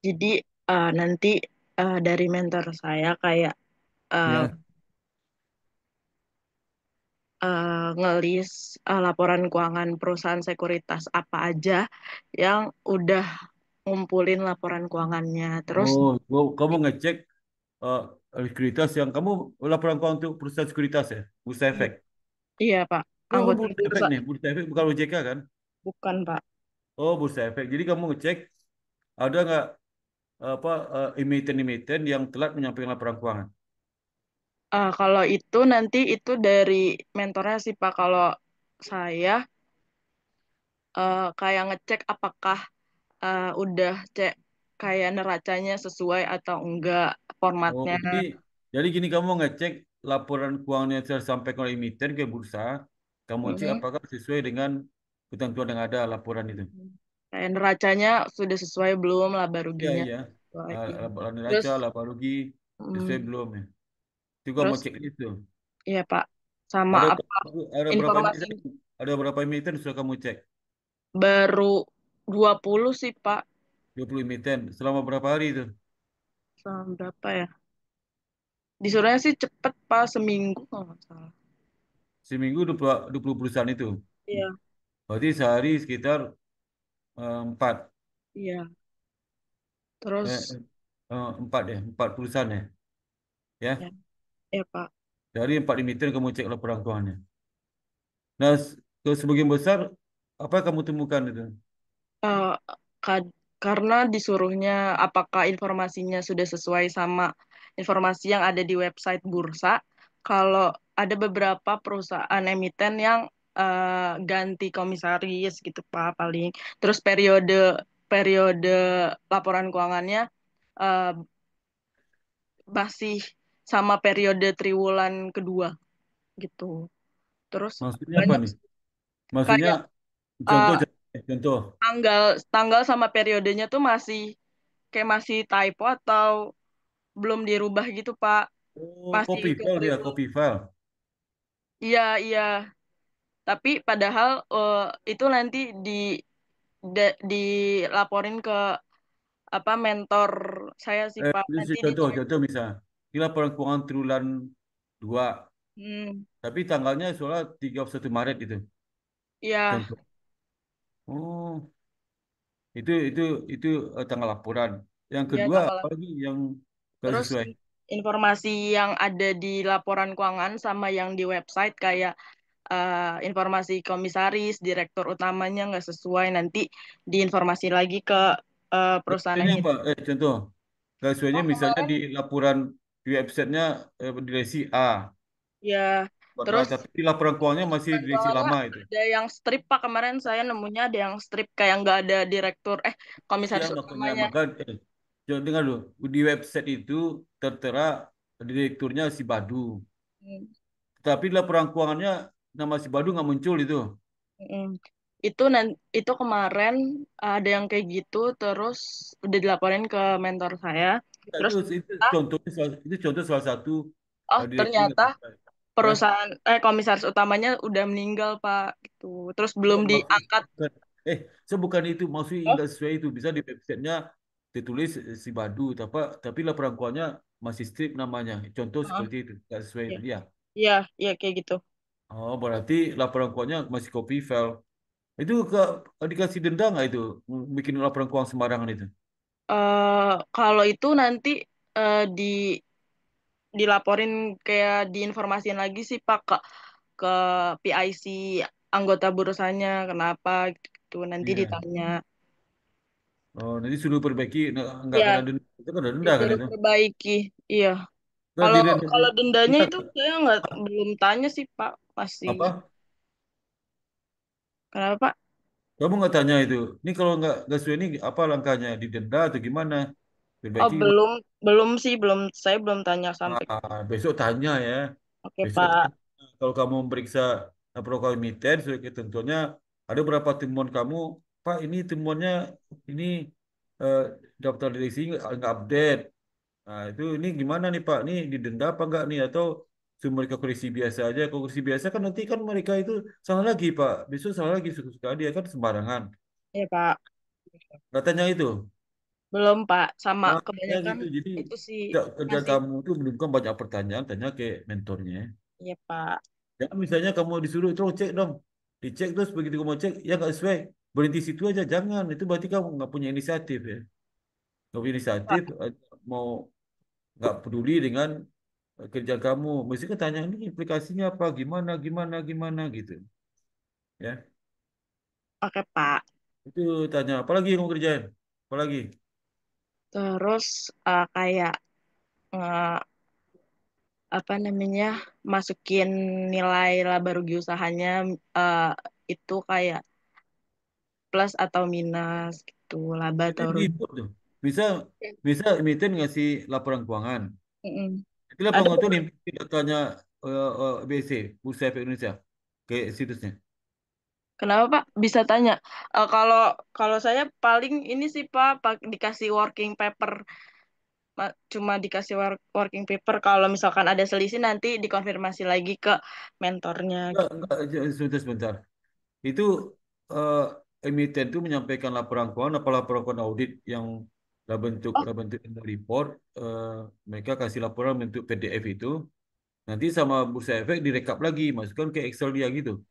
[SPEAKER 5] jadi uh, nanti uh, dari mentor saya kayak uh, eh, yeah. Iya. uh, ngelis uh, laporan keuangan perusahaan sekuritas apa aja yang udah ngumpulin laporan keuangannya. Terus oh,
[SPEAKER 1] kamu ngecek uh, sekuritas yang kamu laporan keuangan untuk perusahaan sekuritas ya, Bursa iya. Efek.
[SPEAKER 5] Iya, Pak. Kamu oh, Bursa Efek nih,
[SPEAKER 1] Bursa Efek bukan OJK kan?
[SPEAKER 5] Bukan, Pak.
[SPEAKER 1] Oh, Bursa Efek. Jadi kamu ngecek ada nggak apa emiten-emiten eh, yang telat menyampaikan laporan keuangan?
[SPEAKER 5] Uh, kalau itu nanti itu dari mentornya sih Pak. Kalau saya uh, kayak ngecek apakah uh, udah cek kayak neracanya sesuai atau enggak oh, formatnya. Oh, jadi,
[SPEAKER 1] jadi gini kamu ngecek laporan keuangan yang disampaikan oleh emiten ke bursa, kamu mm -hmm. cek apakah sesuai dengan ketentuan yang ada laporan itu. Mm -hmm
[SPEAKER 5] neracanya sudah sesuai belum laba ruginya. Iya, iya. Gitu ah, laba, neraca, terus, laba
[SPEAKER 1] rugi sesuai mm, belum ya. Itu terus, mau cek itu.
[SPEAKER 5] Iya, Pak. Sama ada, apa ada berapa informasi emiten,
[SPEAKER 1] ada berapa emiten sudah kamu cek? Baru 20 sih, Pak. 20 emiten. Selama berapa hari itu?
[SPEAKER 5] Selama berapa ya? Disuruhnya sih cepet, Pak. Seminggu kalau nggak salah.
[SPEAKER 1] Seminggu 20, 20 perusahaan itu? Iya. Berarti sehari sekitar empat. Iya.
[SPEAKER 5] Ya, Terus
[SPEAKER 1] eh, eh, empat deh, empat tulisan ya? ya. Ya. Ya, Pak. Dari empat emiten kamu cek ceklah perangkuannya. Nah, ke sebagian besar apa yang kamu temukan itu?
[SPEAKER 5] Uh, kad karena disuruhnya apakah informasinya sudah sesuai sama informasi yang ada di website bursa. Kalau ada beberapa perusahaan emiten yang uh, ganti komisaris gitu Pak paling. Terus periode periode laporan keuangannya uh, masih sama periode triwulan kedua gitu.
[SPEAKER 1] Terus maksudnya banyak, apa nih? Maksudnya kayak, contoh uh, contoh
[SPEAKER 5] tanggal tanggal sama periodenya tuh masih kayak masih typo atau belum dirubah gitu Pak. Oh, masih copy file ya,
[SPEAKER 1] copy file.
[SPEAKER 5] Iya, iya tapi padahal uh, itu nanti di de, dilaporin ke apa mentor saya sih eh, Pak. Nanti contoh, contoh
[SPEAKER 1] bisa. Kita laporan keuangan triwulan dua Hmm. Tapi tanggalnya soalnya tiga satu Maret gitu. Iya. Oh. Itu itu itu eh, tanggal laporan. Yang iya, kedua ya, apa apalagi yang
[SPEAKER 5] Terus sesuai. informasi yang ada di laporan keuangan sama yang di website kayak uh, informasi komisaris, direktur utamanya nggak sesuai nanti diinformasi lagi ke
[SPEAKER 1] uh, perusahaan ini. Pak, Eh, contoh nggak sesuainya oh, misalnya kemarin. di laporan di websitenya eh, direksi A.
[SPEAKER 5] Ya. Terus
[SPEAKER 1] tapi laporan keuangannya masih direksi lama itu. Ada
[SPEAKER 5] yang strip Pak kemarin saya nemunya ada yang strip kayak nggak ada direktur eh komisaris ya, utamanya.
[SPEAKER 1] Maka, eh, jangan dengar dulu di website itu tertera direkturnya si Badu. Hmm. Tapi laporan keuangannya nama si Badu nggak muncul itu.
[SPEAKER 5] Mm. Itu itu kemarin ada yang kayak gitu terus udah dilaporin ke mentor saya. Nah, terus itu, itu ah contoh
[SPEAKER 1] itu contoh salah satu Oh, ternyata
[SPEAKER 5] perusahaan eh komisaris utamanya udah meninggal, Pak. Gitu. Terus belum oh,
[SPEAKER 1] diangkat. Bukan. Eh, saya itu maksudnya tidak oh. sesuai itu. Bisa di websitenya ditulis si Badu, tapi tapi laporan masih strip namanya. Contoh oh. seperti itu, tidak sesuai ya.
[SPEAKER 5] Iya, iya ya, kayak gitu.
[SPEAKER 1] Oh, berarti laporan keuangannya masih copy file. Itu ke, dikasih denda nggak itu? Bikin laporan keuangan sembarangan itu?
[SPEAKER 5] Uh, kalau itu nanti uh, di dilaporin kayak diinformasiin lagi sih Pak ke, ke PIC anggota bursanya kenapa gitu nanti Iya. ditanya.
[SPEAKER 1] Oh, nanti suruh perbaiki nggak Ya, kena denda. Itu kan denda kan disuruh itu?
[SPEAKER 5] perbaiki. Iya.
[SPEAKER 1] Nah, kalau kalau dendanya itu
[SPEAKER 5] saya nggak belum tanya sih Pak pasti. Apa?
[SPEAKER 1] Kenapa Pak? Kamu nggak tanya itu. Ini kalau nggak nggak sesuai ini apa langkahnya? Didenda atau gimana? Oh belum
[SPEAKER 5] belum sih belum saya belum tanya sampai.
[SPEAKER 1] nah, besok tanya ya. Oke Besok Pak. tanya. Kalau kamu memeriksa program emiten sesuai ketentuannya ada berapa temuan kamu? Pak ini temuannya ini eh, daftar direksi nggak nggak update. Nah, itu ini gimana nih Pak? Nih didenda apa enggak nih atau cuma mereka kursi biasa aja? Kalau kursi biasa kan nanti kan mereka itu salah lagi Pak. Besok salah lagi suka-suka dia kan sembarangan. Iya Pak. Nggak itu?
[SPEAKER 5] Belum Pak, sama nah, kebanyakan gitu. Jadi itu sih. Kerja masih... kamu
[SPEAKER 1] itu belum kan banyak pertanyaan, tanya ke mentornya. Iya Pak. Ya misalnya kamu disuruh terus cek dong. Dicek terus begitu kamu cek, ya nggak sesuai. Berhenti situ aja, jangan. Itu berarti kamu nggak punya inisiatif ya. Nggak punya inisiatif, Pak mau nggak peduli dengan eh, kerja kamu mesti tanya ini implikasinya apa gimana gimana gimana gitu ya oke pak itu tanya apalagi yang mau kerjain apalagi
[SPEAKER 5] terus uh, kayak uh, apa namanya masukin nilai laba rugi usahanya uh, itu kayak plus atau minus gitu laba atau rugi
[SPEAKER 1] bisa bisa emiten ngasih laporan keuangan. Mm-mm. Itu laporan itu nih datanya uh, eh, uh, eh, BC, Bursa Efek Indonesia, ke situsnya.
[SPEAKER 5] Kenapa Pak? Bisa tanya. Uh, kalau kalau saya paling ini sih Pak, Pak dikasih working paper cuma dikasih working paper kalau misalkan ada selisih nanti dikonfirmasi lagi ke mentornya. Enggak,
[SPEAKER 1] enggak, sebentar, sebentar. Itu uh, emiten itu menyampaikan laporan keuangan apa laporan keuangan audit yang lah bentuk oh. lah bentuk report uh, mereka kasih laporan bentuk PDF itu nanti sama bursa efek direkap lagi masukkan ke Excel dia gitu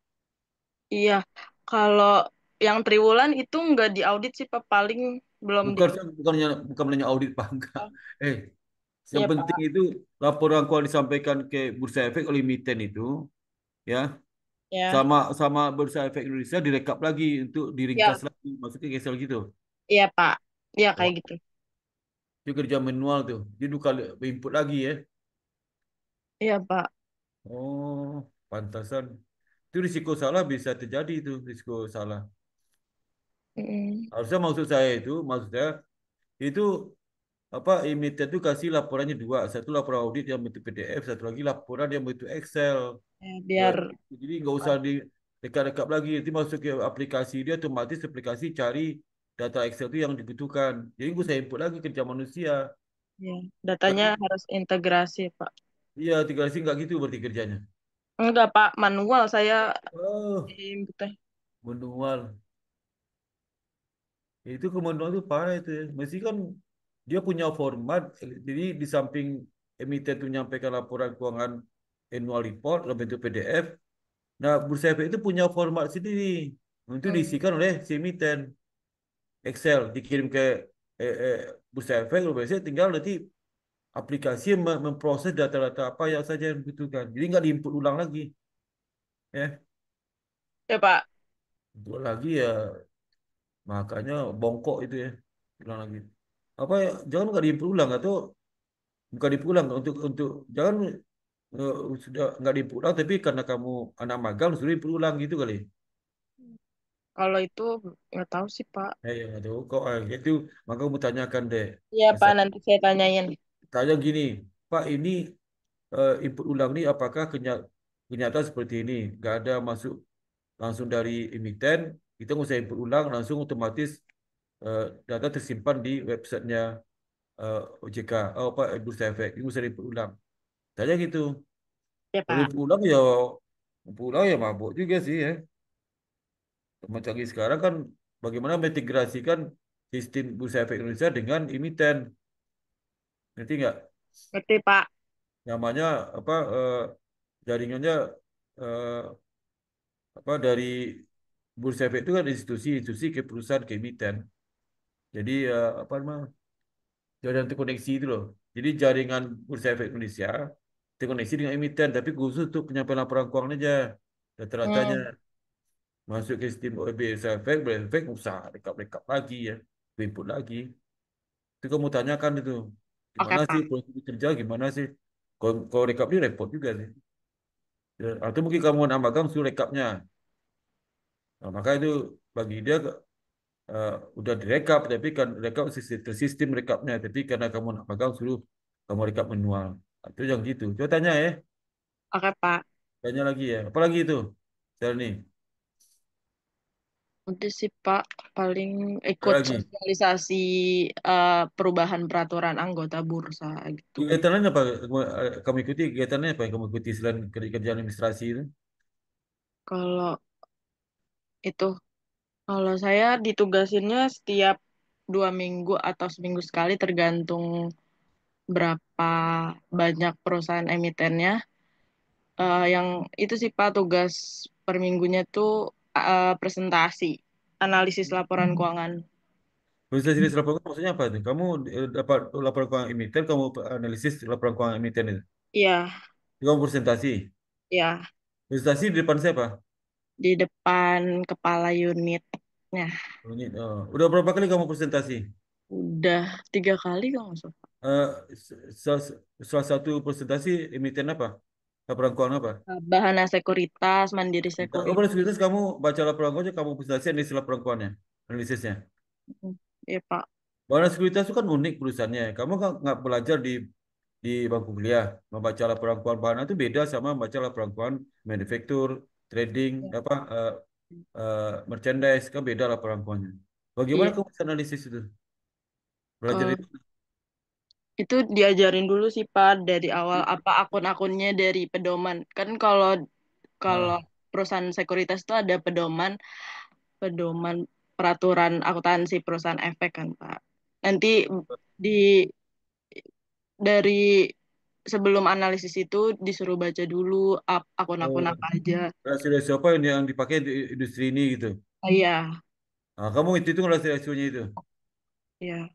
[SPEAKER 5] iya kalau yang triwulan itu nggak diaudit sih pak paling
[SPEAKER 1] belum bukan di... bukan menanya audit pak enggak oh. eh iya, yang iya, penting pak. itu laporan kual disampaikan ke bursa efek oleh emiten itu ya Ya. Sama sama Bursa Efek Indonesia direkap lagi untuk iya. diringkas ya. lagi masuk ke Excel gitu.
[SPEAKER 5] Iya, Pak. Iya kayak oh. gitu.
[SPEAKER 1] Dia kerja manual tu. Dia duka input lagi eh. Iya, Pak. Oh, pantasan. Itu risiko salah bisa terjadi itu, risiko salah. Mm. Harusnya maksud saya itu, maksud saya itu apa emiten itu kasih laporannya dua, satu laporan audit yang bentuk PDF, satu lagi laporan yang bentuk Excel. Ya, biar jadi nggak usah di dekat-dekat lagi itu masuk ke aplikasi dia otomatis aplikasi cari data Excel itu yang dibutuhkan. Jadi gue saya input lagi kerja manusia.
[SPEAKER 5] Ya, datanya Tapi, harus integrasi, Pak.
[SPEAKER 1] Iya, integrasi nggak gitu berarti kerjanya.
[SPEAKER 5] Enggak, Pak. Manual saya oh, inputnya.
[SPEAKER 1] Manual. Itu ke manual itu parah itu. Ya. Mesti kan dia punya format. Jadi di samping emiten itu menyampaikan laporan keuangan annual report dalam bentuk PDF. Nah, Bursa Efek itu punya format sendiri hmm. diisikan oleh si emiten. Excel dikirim ke eh, eh, bursa efek UBC tinggal nanti aplikasi memproses data-data apa yang saja yang dibutuhkan jadi nggak diinput ulang lagi ya ya pak input lagi ya makanya bongkok itu ya ulang lagi apa ya, jangan nggak diinput ulang atau bukan diinput ulang untuk untuk jangan uh, sudah nggak diinput ulang tapi karena kamu anak magang sudah diinput ulang gitu kali
[SPEAKER 5] kalau itu nggak tahu sih Pak.
[SPEAKER 1] Eh, ya, nggak tahu kok. Eh, itu maka kamu tanyakan deh.
[SPEAKER 5] Iya Pak, nanti saya tanyain.
[SPEAKER 1] Tanya gini, Pak ini eh, input ulang ini apakah kenyataan seperti ini? Gak ada masuk langsung dari emiten, kita nggak usah input ulang, langsung otomatis uh, data tersimpan di websitenya uh, eh, OJK. Oh, pak, ibu Bursa Efek, ini usah input ulang. Tanya gitu. Ya, Pak. input ulang ya, input ulang ya mabuk juga sih ya canggih sekarang kan bagaimana mengintegrasikan sistem bursa efek Indonesia dengan emiten. Ngerti nggak? Ngerti Pak. Namanya apa eh, jaringannya eh, apa dari bursa efek itu kan institusi-institusi ke perusahaan ke emiten. Jadi eh, apa namanya? Jaringan terkoneksi itu loh. Jadi jaringan bursa efek Indonesia terkoneksi dengan emiten tapi khusus untuk penyampaian laporan keuangan aja data-datanya. Hmm. Masuk ke sistem oil oh, saya efek, boleh efek usah rekap-rekap lagi ya. ribut lagi. Itu kamu tanyakan itu. Gimana okay, sih posisi kerja, gimana sih? Kalau, rekap ini repot juga sih. Ya, atau mungkin kamu nambahkan suruh rekapnya. Nah, maka itu bagi dia uh, udah direkap, tapi kan rekap sistem sistem rekapnya. Tapi karena kamu nambahkan suruh kamu rekap manual. Nah, itu yang gitu. Coba tanya ya. Oke, Pak. Tanya lagi ya. Apalagi itu? Sel nih.
[SPEAKER 5] Udah sih Pak, paling ikut Lagi. sosialisasi uh, perubahan peraturan anggota bursa gitu.
[SPEAKER 1] Kegiatan lain apa kamu ikuti? Kegiatan lain apa yang kamu ikuti selain kerja-kerja administrasi itu?
[SPEAKER 5] Kalau itu, kalau saya ditugasinnya setiap dua minggu atau seminggu sekali tergantung berapa banyak perusahaan emitennya. Uh, yang itu sih Pak tugas per minggunya tuh Eh, presentasi analisis hmm. laporan keuangan.
[SPEAKER 1] Analisis laporan keuangan maksudnya apa nih? Kamu eh, dapat laporan keuangan emiten, kamu analisis laporan keuangan emiten itu? Iya. Kamu presentasi? Iya. Presentasi di depan siapa?
[SPEAKER 5] Di depan kepala unitnya.
[SPEAKER 1] Unit. Oh. Udah berapa kali kamu presentasi?
[SPEAKER 5] Udah tiga kali kamu
[SPEAKER 1] eh, salah satu presentasi emiten apa? Laporan keuangan apa?
[SPEAKER 5] Eh, bahana sekuritas, mandiri oh, sekuritas. Laporan
[SPEAKER 1] sekuritas kamu baca laporan keuangan, kamu presentasi analisis laporan keuangannya, analisisnya. Iya Pak. Bahana sekuritas itu kan unik perusahaannya. Kamu nggak nggak belajar di di bangku kuliah membaca laporan keuangan bahana itu beda sama membaca laporan keuangan manufaktur, trading, ya. apa uh, uh, merchandise kan beda laporan keuangannya. Bagaimana ya. kamu analisis itu? Belajar uh, itu?
[SPEAKER 5] itu diajarin dulu sih Pak dari awal hmm. apa akun-akunnya dari pedoman. Kan kalau kalau hmm. perusahaan sekuritas itu ada pedoman pedoman peraturan akuntansi perusahaan efek kan Pak. Nanti di dari sebelum analisis itu disuruh baca dulu akun-akun oh. apa aja.
[SPEAKER 1] rasio siapa yang yang dipakai di industri ini gitu? Oh, iya. Nah, kamu itu itu rasio-rasionya itu? Iya.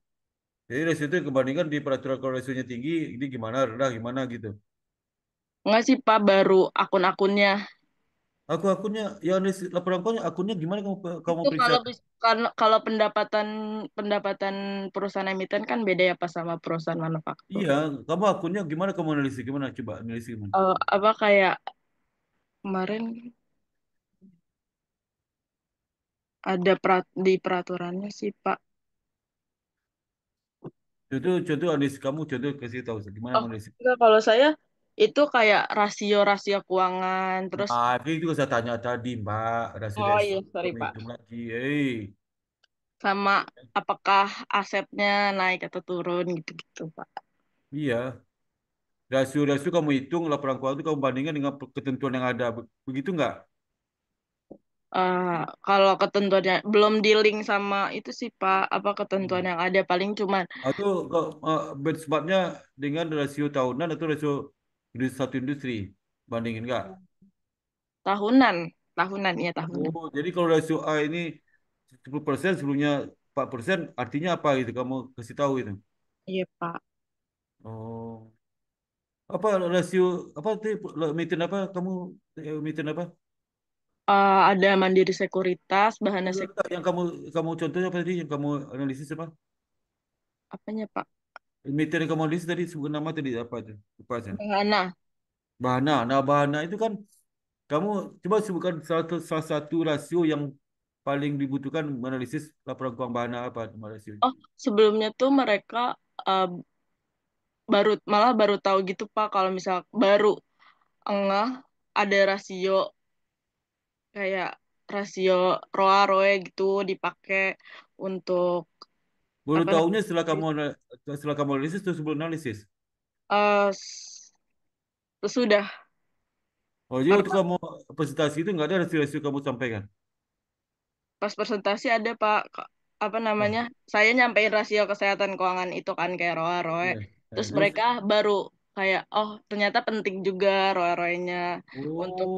[SPEAKER 1] Jadi dari situ kebandingan di peraturan korelasinya tinggi, ini gimana rendah gimana gitu.
[SPEAKER 5] Enggak sih Pak, baru akun-akunnya. Ya, aku akunnya yang
[SPEAKER 1] laporan pun akunnya gimana kamu kamu itu periksa?
[SPEAKER 5] Kalau kalau, pendapatan pendapatan perusahaan emiten kan beda ya Pak sama perusahaan manufaktur.
[SPEAKER 1] Iya, kamu akunnya gimana kamu analisis gimana coba analisis gimana?
[SPEAKER 5] Uh, apa kayak kemarin ada perat, di peraturannya sih Pak
[SPEAKER 1] Jodoh, jodoh kondisi kamu jodoh kasih tahu gimana oh, Enggak,
[SPEAKER 5] kalau saya itu kayak rasio-rasio keuangan terus. Ah,
[SPEAKER 1] itu juga saya tanya tadi Mbak rasio. Oh iya, sorry Pak. Lagi, hey.
[SPEAKER 5] Sama apakah asetnya naik atau turun gitu-gitu Pak?
[SPEAKER 1] Iya. Rasio-rasio kamu hitung laporan keuangan itu kamu bandingkan dengan ketentuan yang ada. Begitu enggak?
[SPEAKER 5] Eh, kalau ketentuannya belum di link sama itu sih Pak apa ketentuan hmm. yang ada paling cuman
[SPEAKER 1] nah, itu uh, eh, benchmarknya dengan rasio tahunan atau rasio satu industri bandingin enggak
[SPEAKER 5] tahunan tahunan ya tahunan
[SPEAKER 1] oh, jadi kalau rasio A ini sepuluh 10% sebelumnya persen artinya apa gitu kamu kasih tahu itu iya Pak oh apa rasio apa metode apa kamu metode apa
[SPEAKER 5] Uh, ada mandiri sekuritas, bahana sekuritas.
[SPEAKER 1] Yang kamu kamu contohnya apa tadi? Yang kamu analisis apa? Apanya, Pak? Emiten yang kamu analisis tadi sebut nama tadi apa itu? Apa, saya. Bahana. Bahana. Nah, bahana itu kan kamu coba sebutkan salah satu, salah satu rasio yang paling dibutuhkan analisis laporan keuangan bahana apa rasio? Oh,
[SPEAKER 5] sebelumnya tuh mereka uh, baru malah baru tahu gitu Pak kalau misal baru enggak ada rasio kayak rasio roa roe gitu dipakai untuk baru tahunya setelah kamu
[SPEAKER 1] setelah kamu analisis atau sebelum analisis uh, eh, sudah oh jadi waktu kamu presentasi itu nggak ada rasio-rasio kamu sampaikan
[SPEAKER 5] pas presentasi ada pak apa namanya eh. saya nyampein rasio kesehatan keuangan itu kan kayak roa roe yeah.
[SPEAKER 1] Eh, terus yeah. mereka
[SPEAKER 5] baru kayak oh ternyata penting juga roe roenya oh. untuk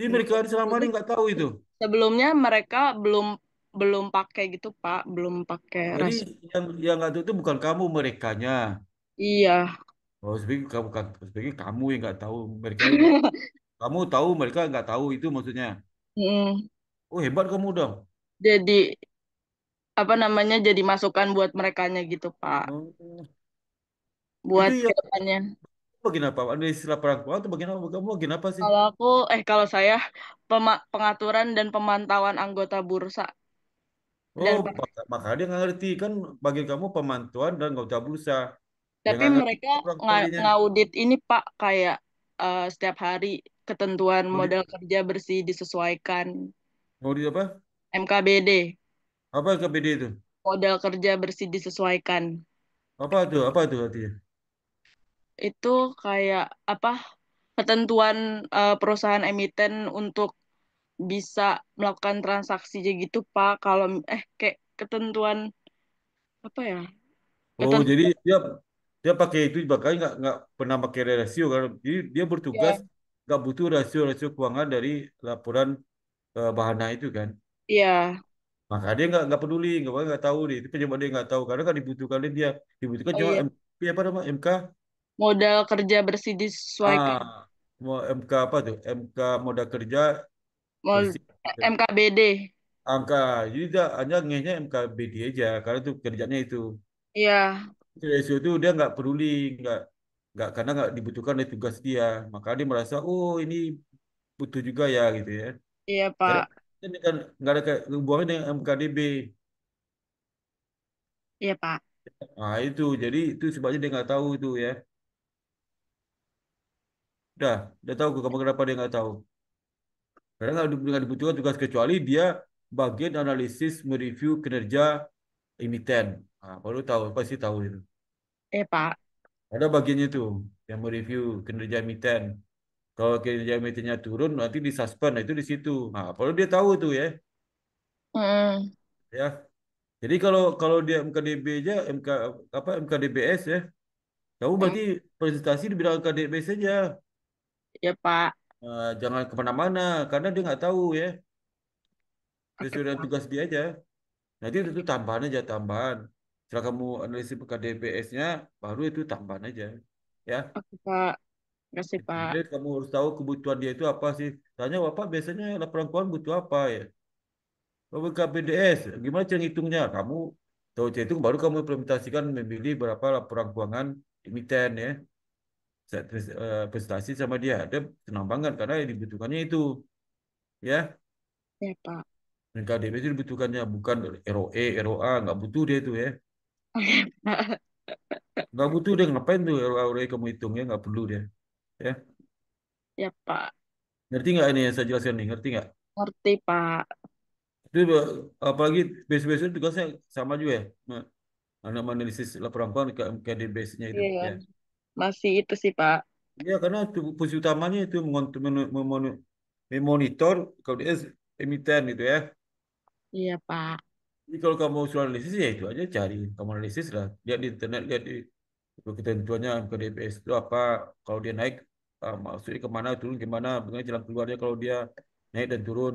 [SPEAKER 1] jadi mereka selama ini nggak tahu itu.
[SPEAKER 5] Sebelumnya mereka belum belum pakai gitu Pak, belum pakai Jadi rasi.
[SPEAKER 1] yang yang nggak tahu itu bukan kamu mereka nya. Iya. Oh, sebenarnya kamu kan sebenarnya kamu yang nggak tahu mereka. kamu tahu mereka nggak tahu itu maksudnya. Mm. Oh hebat kamu dong.
[SPEAKER 5] Jadi apa namanya jadi masukan buat merekanya gitu Pak. Oh. Buat kedepannya
[SPEAKER 1] bagian apa? Ada istilah perangkuan atau bagian apa? Kamu bagian apa sih? Kalau
[SPEAKER 5] aku, eh kalau saya pengaturan dan pemantauan anggota bursa.
[SPEAKER 1] Oh, dan... pak- makanya dia ngerti kan bagian kamu pemantauan dan anggota bursa. Dia tapi nggak mereka
[SPEAKER 5] ng- ngaudit ini Pak kayak uh, setiap hari ketentuan modal kerja bersih disesuaikan di apa? MKBD
[SPEAKER 1] Apa MKBD itu?
[SPEAKER 5] modal kerja bersih disesuaikan.
[SPEAKER 1] Apa itu? Apa itu artinya?
[SPEAKER 5] itu kayak apa ketentuan uh, perusahaan emiten untuk bisa melakukan transaksi gitu pak kalau eh kayak ketentuan apa ya
[SPEAKER 1] ketentuan... oh jadi dia dia pakai itu makanya nggak nggak pernah pakai rasio kan jadi dia bertugas iya. nggak butuh rasio-rasio keuangan dari laporan uh, eh, bahana itu kan iya yeah. maka dia nggak nggak peduli nggak nggak tahu nih itu penyebab dia nggak tahu karena kan dibutuhkan dia dibutuhkan oh, cuma iya. MP apa nama MK
[SPEAKER 5] modal kerja bersih
[SPEAKER 1] disesuaikan. Ah, mau MK apa tuh? MK modal kerja bersih. MKBD. Angka, jadi enggak hanya ngehnya MKBD aja karena tuh kerjanya itu. Iya. Resio itu dia nggak peduli, nggak nggak karena nggak dibutuhkan dari tugas dia, maka dia merasa oh ini butuh juga ya gitu ya. Iya Pak. Karena ini kan nggak ada hubungannya dengan MKDB. Iya Pak. Nah itu jadi itu sebabnya dia nggak tahu itu ya. Dah, udah tahu kamu kenapa dia nggak tahu. Karena nggak dibutuhkan tugas kecuali dia bagian analisis mereview kinerja emiten. Nah, baru tahu, pasti tahu itu. Eh Pak. Ada bagiannya itu yang mereview kinerja emiten. Kalau kinerja emitennya turun nanti disuspend, nah itu di situ. Nah, kalau dia tahu itu ya. Mm. Ya. Jadi kalau kalau dia MKDB aja, MK apa MKDBS ya, kamu mm. berarti presentasi di bidang KDB saja. Ya, Pak. Uh, jangan kemana-mana karena dia nggak tahu ya. Sesuai dengan tugas dia aja. Nanti itu tambahan aja tambahan. Setelah kamu analisis KDPS-nya, baru itu tambahan aja. Ya. Oke, Pak. Kasih, Pak. Jadi, kamu harus tahu kebutuhan dia itu apa sih. Tanya Bapak biasanya laporan keuangan butuh apa ya? Oh, Bapak KPDS, gimana cara ngitungnya? Kamu tahu cara itu baru kamu implementasikan memilih berapa laporan keuangan emiten ya saya presentasi eh, sama dia dia senang banget karena yang dibutuhkannya itu ya ya pak mereka dia itu dibutuhkannya bukan ROE ROA nggak butuh dia itu ya nggak butuh dia ngapain tuh ROA ROE kamu hitung ya nggak perlu dia ya ya pak ngerti nggak ini yang saya jelaskan nih ngerti nggak
[SPEAKER 5] ngerti pak
[SPEAKER 1] itu apalagi base-base itu tugasnya sama juga ya analisis laporan keuangan KDB-nya itu iya, ya. Iya
[SPEAKER 5] masih itu sih Pak.
[SPEAKER 1] Ya karena fungsi utamanya itu memonitor dia emiten gitu ya.
[SPEAKER 5] Iya Pak.
[SPEAKER 1] Jadi kalau kamu sudah analisis ya itu aja cari kamu analisis lah lihat di internet lihat di ketentuannya ke DPS itu apa kalau dia naik ah, maksudnya kemana turun gimana bagaimana jalan keluarnya kalau dia naik dan turun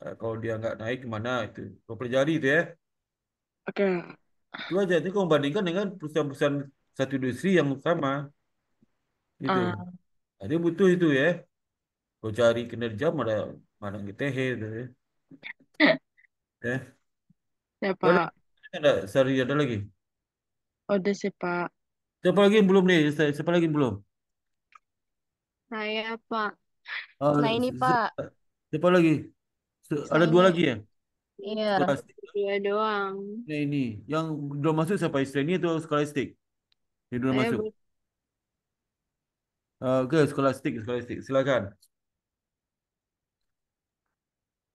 [SPEAKER 1] ah, kalau dia nggak naik gimana itu kalau pelajari itu ya. Oke. Okay. Itu aja itu kamu bandingkan dengan perusahaan-perusahaan satu industri yang sama gitu uh. Ah. jadi nah, butuh itu ya Kau cari kinerja mana mana ngetehe gitu ya ya, ya Pak ada sari ada lagi
[SPEAKER 5] ada sih Pak
[SPEAKER 1] siapa lagi yang belum nih siapa lagi yang belum
[SPEAKER 5] saya Pak
[SPEAKER 1] oh, nah ini Pak siapa lagi ada saya. dua lagi ya
[SPEAKER 2] iya dua doang
[SPEAKER 1] nah ini yang belum masuk siapa istri ini itu skolastik dia dulu masuk. Ber... Uh, ke skolastik, skolastik. Silakan.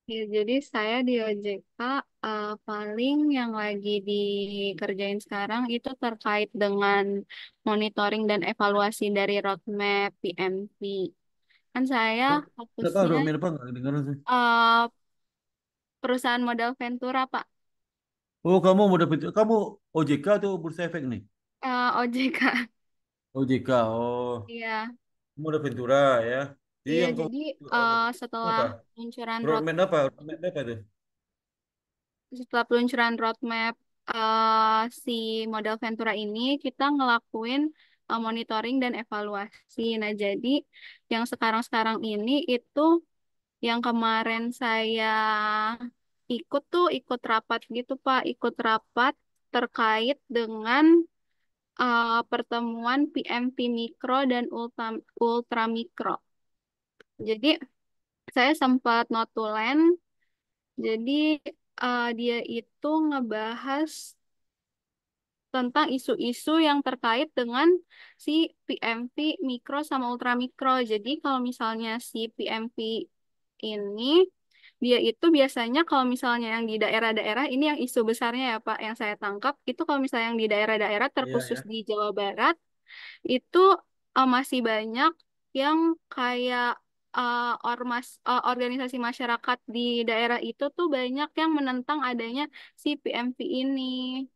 [SPEAKER 6] Ya, jadi saya di OJK uh, eh, paling yang lagi dikerjain sekarang itu terkait dengan monitoring dan evaluasi dari roadmap PMP. Kan saya fokusnya
[SPEAKER 1] nggak sih.
[SPEAKER 6] Uh, perusahaan modal Ventura, Pak.
[SPEAKER 1] Oh, kamu modal Ventura. Kamu OJK atau Bursa Efek nih?
[SPEAKER 6] uh, eh, OJK.
[SPEAKER 1] OJK, oh. Iya. Kamu Ventura ya. Jadi Iya, yang jadi
[SPEAKER 6] eh, setelah apa? peluncuran road Roadmap
[SPEAKER 1] apa? Roadmap apa itu?
[SPEAKER 6] setelah peluncuran roadmap uh, si model Ventura ini kita ngelakuin uh, monitoring dan evaluasi. Nah, jadi yang sekarang-sekarang ini itu yang kemarin saya ikut tuh ikut rapat gitu Pak, ikut rapat terkait dengan uh, pertemuan PMP mikro dan ultra, ultra mikro. Jadi saya sempat notulen. Jadi uh, dia itu ngebahas tentang isu-isu yang terkait dengan si PMP mikro sama ultra mikro Jadi kalau misalnya si PMP ini dia itu biasanya kalau misalnya yang di daerah-daerah ini yang isu besarnya ya Pak yang saya tangkap itu kalau misalnya yang di daerah-daerah iya, iya. terkhusus yeah, yeah. di Jawa Barat itu uh, masih banyak yang kayak uh, ormas uh, organisasi masyarakat di daerah itu tuh banyak yang menentang adanya si PMP ini.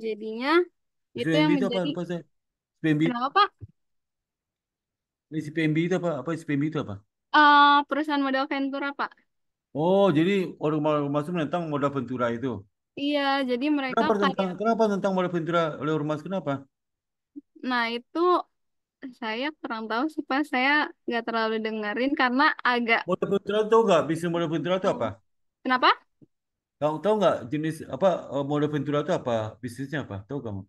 [SPEAKER 6] Jadinya
[SPEAKER 1] PMP itu yang itu menjadi apa, apa, Kenapa Si PMB itu apa? Apa si PMB itu apa?
[SPEAKER 6] Uh, perusahaan modal ventura, Pak.
[SPEAKER 1] Oh, jadi orang masuk itu menentang modal Ventura itu.
[SPEAKER 6] Iya, jadi mereka Kenapa tentang
[SPEAKER 1] kayak kenapa tentang modal Ventura oleh ormas kenapa?
[SPEAKER 6] nah itu saya kurang tahu sih saya nggak terlalu dengerin karena agak
[SPEAKER 1] Modal Ventura tahu nggak bisnis modal Ventura itu apa? kenapa? Kamu tahu nggak jenis apa eh, modal Ventura itu apa bisnisnya apa? Tahu kamu?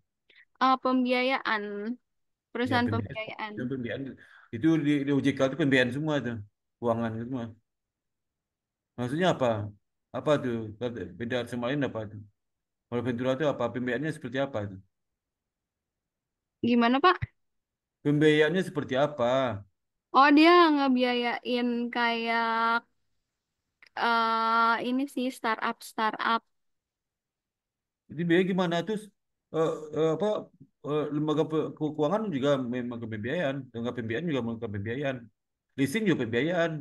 [SPEAKER 6] Uh, eh, pembiayaan iya, perusahaan pembiayaan. pembiayaan
[SPEAKER 1] pembiayaan itu di, di OJK itu pembiayaan semua itu keuangan itu semua. Maksudnya apa? Apa tuh? Beda sama lain apa tuh? ventura itu apa? Pembiayaannya seperti apa itu? Gimana, Pak? Pembiayaannya seperti apa?
[SPEAKER 6] Oh, dia ngebiayain kayak uh, ini sih startup startup.
[SPEAKER 1] Jadi biaya gimana terus uh, uh, apa uh, lembaga keuangan juga memang pembiayaan, lembaga pembiayaan juga melakukan pembiayaan. Leasing juga pembiayaan.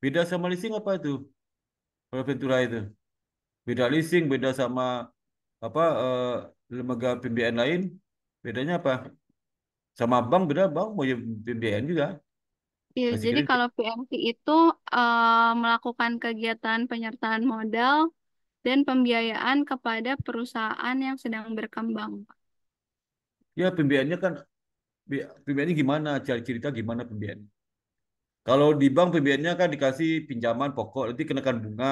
[SPEAKER 1] Beda sama leasing apa itu? Kalau Ventura itu. Beda leasing, beda sama apa eh, lembaga pembiayaan lain, bedanya apa? Sama bank beda bank mau pembiayaan juga.
[SPEAKER 6] Iya, jadi kalau PMT itu eh, melakukan kegiatan penyertaan modal dan pembiayaan kepada perusahaan yang sedang berkembang.
[SPEAKER 1] Ya, pembiayaannya kan pembiayaannya gimana? Cari cerita gimana pembiayaan? Kalau di bank PBN-nya kan dikasih pinjaman pokok, nanti kenakan bunga.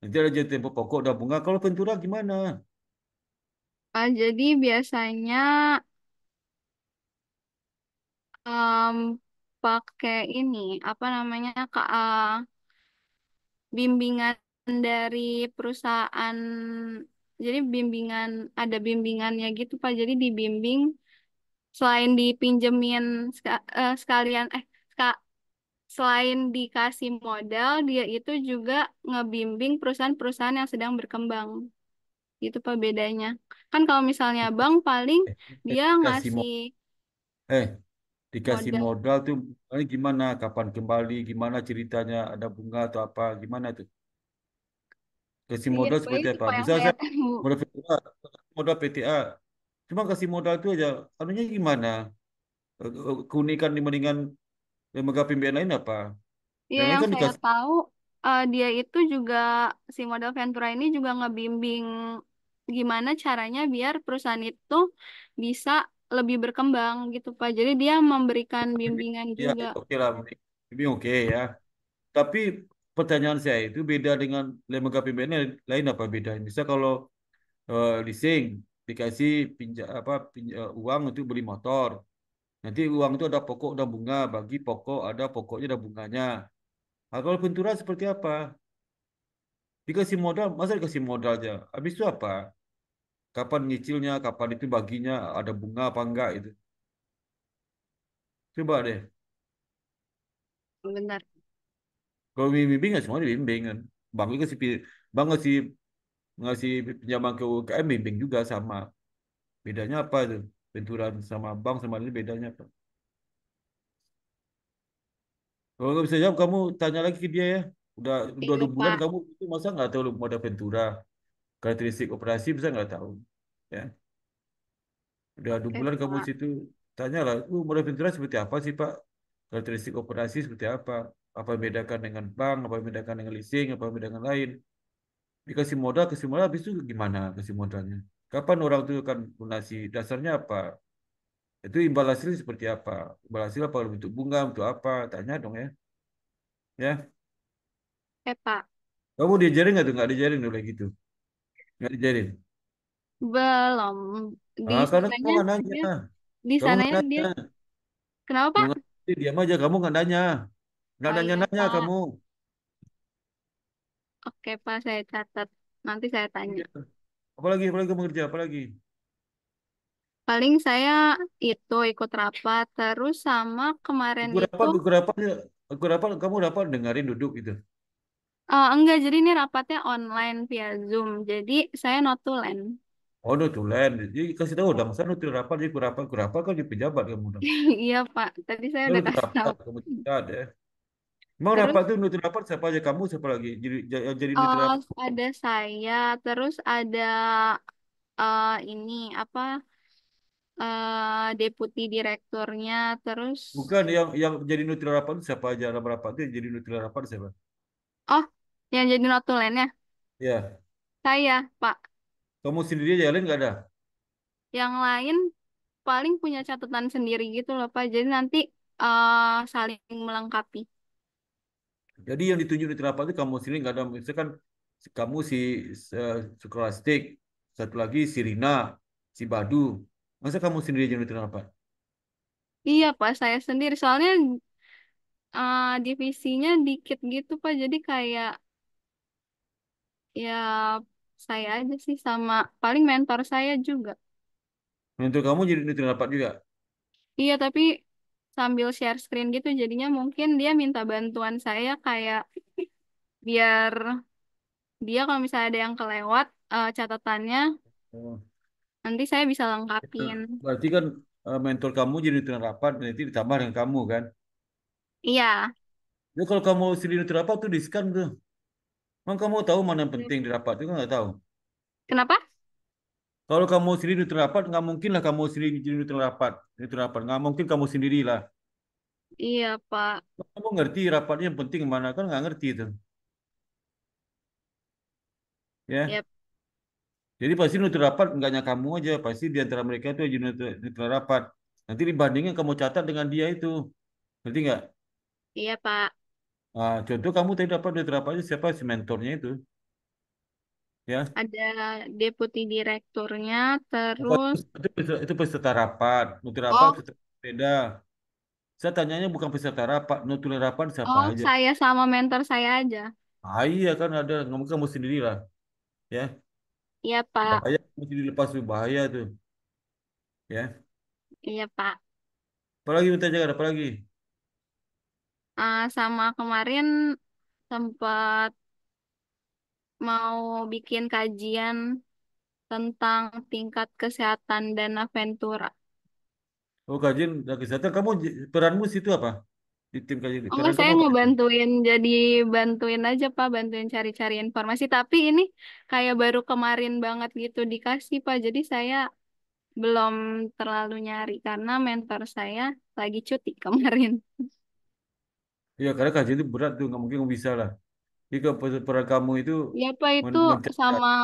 [SPEAKER 1] Nanti ada tempo pokok dan bunga. Kalau Ventura gimana?
[SPEAKER 6] Ah, jadi biasanya um, pakai ini, apa namanya, ke, uh, bimbingan dari perusahaan jadi bimbingan ada bimbingannya gitu Pak jadi dibimbing selain dipinjemin eh, sekalian eh selain dikasih modal, dia itu juga ngebimbing perusahaan-perusahaan yang sedang berkembang. Itu perbedaannya. Kan kalau misalnya bank paling eh, eh, dia Dikasih ngasih
[SPEAKER 1] eh dikasih modal. modal tuh ini eh, gimana? Kapan kembali? Gimana ceritanya? Ada bunga atau apa? Gimana tuh? Kasih iya, modal seperti apa? Bisa saya modal PTA, modal PTA. Cuma kasih modal itu aja. Anunya gimana? Keunikan dibandingkan lembaga pimpinan lain apa? Iya, yang, kan saya
[SPEAKER 2] tahu
[SPEAKER 6] uh, dia itu juga si model Ventura ini juga ngebimbing gimana caranya biar perusahaan itu bisa lebih berkembang gitu Pak. Jadi dia memberikan bimbingan ya, juga. Oke
[SPEAKER 1] lah, bimbing oke okay, ya. Tapi pertanyaan saya itu beda dengan lembaga pimpinan lain apa bedanya? Bisa kalau uh, leasing dikasih pinja, apa pinja, uang untuk beli motor, Nanti uang itu ada pokok, ada bunga. Bagi pokok ada pokoknya, ada bunganya. Nah, kalau benturan seperti apa? Dikasih modal, masa dikasih modal aja? Habis itu apa? Kapan nyicilnya, kapan itu baginya, ada bunga apa enggak itu? Coba deh. Benar. Kalau bimbing ya semua dibimbing kan. Bang juga kasih bang ngasih ngasih pinjaman ke UKM bimbing juga sama. Bedanya apa itu? Ventura sama bank sama ini bedanya apa? Kalau nggak bisa jawab kamu tanya lagi ke dia ya. Udah dua bulan kamu itu masa nggak tahu modal Ventura, karakteristik operasi bisa nggak tahu, ya. Udah dua bulan kamu situ tanya lah, uh, modal Ventura seperti apa sih Pak? Karakteristik operasi seperti apa? Apa bedakan dengan bank? Apa bedakan dengan leasing? Apa bedakan lain? Dikasih modal, kasih modal, habis itu gimana kasih modalnya? Kapan orang itu akan lunasi? Dasarnya apa? Itu imbal hasil seperti apa? Imbal hasil apa bentuk bunga, bentuk apa? Tanya dong ya. Ya. Eh Pak. Kamu diajarin nggak tuh? Nggak diajarin oleh gitu. Nggak diajarin.
[SPEAKER 6] Belum. Di nah, karena kamu nggak nanya. dia, di kamu sananya dia, kenapa
[SPEAKER 1] Pak? Dia diam aja. Kamu nggak nanya. Nggak Oh iya, nanya-nanya iya, kamu.
[SPEAKER 6] Oke Pak, saya catat. Nanti saya tanya.
[SPEAKER 1] Iya. Apalagi, apalagi kamu kerja, apalagi?
[SPEAKER 6] Paling saya itu ikut rapat, terus sama kemarin Ikut itu rapat, ikut
[SPEAKER 1] rapat, ya? ikut rapat, kamu rapat dengerin duduk gitu.
[SPEAKER 6] Uh, enggak, jadi ini rapatnya online via Zoom. Jadi saya notulen.
[SPEAKER 1] Oh, notulen. Jadi kasih tahu dong, saya notulen rapat, jadi ikut rapat, ikut kan di pejabat kamu dong.
[SPEAKER 6] Iya, Pak. Tadi saya udah kasih tahu.
[SPEAKER 1] kamu tidak ada. Ya. Mau Terus rapat tuh Nutri rapat siapa aja kamu siapa lagi jadi jadi Nutri oh, rapat?
[SPEAKER 6] uh, ada saya, terus ada uh, ini apa eh, deputi direkturnya, terus
[SPEAKER 1] Bukan yang yang jadi Nutri rapat itu siapa aja ada rapat itu jadi Nutri rapat siapa?
[SPEAKER 6] oh yang jadi notulen Ya, ya. saya Pak.
[SPEAKER 1] kamu sendiri aja lain nggak ada.
[SPEAKER 6] Yang lain paling punya catatan sendiri gitu loh Pak. Jadi nanti uh, saling melengkapi.
[SPEAKER 1] Jadi yang ditunjuk di telapak itu kamu sini nggak ada misalkan kamu si uh, Sukrastik, satu lagi si Rina, si Badu. Masa kamu sendiri yang di telapak?
[SPEAKER 6] Iya Pak, saya sendiri. Soalnya uh, divisinya dikit gitu Pak, jadi kayak ya saya aja sih sama paling mentor saya juga.
[SPEAKER 1] Mentor kamu jadi di telapak juga?
[SPEAKER 6] Iya, tapi sambil share screen gitu jadinya mungkin dia minta bantuan saya kayak biar dia kalau misalnya ada yang kelewat uh, catatannya oh. nanti saya bisa lengkapin.
[SPEAKER 1] Berarti kan uh, mentor kamu jadi nutrien rapat nanti ditambah dengan kamu kan? Iya. Ya kalau kamu sendiri nutrien rapat tuh diskon tuh. Emang kamu tahu mana yang penting di rapat itu kan nggak tahu. Kenapa? Kalau kamu sendiri di rapat, nggak lah kamu sendiri di rapat. Nutur rapat, nggak mungkin kamu sendirilah.
[SPEAKER 6] Iya, Pak.
[SPEAKER 1] Kamu ngerti rapatnya yang penting mana? Kan nggak ngerti itu. Ya. Yep. Iya. Jadi pasti nutri rapat enggaknya kamu aja. Pasti di antara mereka itu aja nutri rapat. Nanti dibandingin kamu catat dengan dia itu. berarti nggak? Iya, Pak. Nah, contoh kamu tadi dapat nutri rapatnya siapa si mentornya itu. Ya.
[SPEAKER 6] Ada deputi direkturnya, oh, terus
[SPEAKER 1] itu, itu- peserta rapat. Nuti rapat oh beda. Saya tanyanya bukan peserta rapat. Nuti rapat siapa oh aja?
[SPEAKER 6] saya sama mentor saya aja.
[SPEAKER 1] Ah, iya kan ada. ngomong kamu sendiri lah. Ya.
[SPEAKER 6] Iya, Pak.
[SPEAKER 1] Bahaya. mesti dilepas lepas tuh. Bahaya tuh. Ya. Iya, Pak. Apalagi minta jaga. Apalagi.
[SPEAKER 6] Ah, sama kemarin sempat mau bikin kajian tentang tingkat kesehatan dan Ventura.
[SPEAKER 1] Oh, kajian kesehatan. Kamu peranmu situ apa? Di tim kajian. Oh, Karena saya
[SPEAKER 6] mau bantuin jadi bantuin aja, Pak, bantuin cari-cari informasi. Tapi ini kayak baru kemarin banget gitu dikasih, Pak. Jadi saya belum terlalu nyari karena mentor saya lagi cuti kemarin.
[SPEAKER 1] Iya, karena kajian itu berat tuh, nggak mungkin bisa lah pesan pura kamu itu ya
[SPEAKER 6] Pak itu sama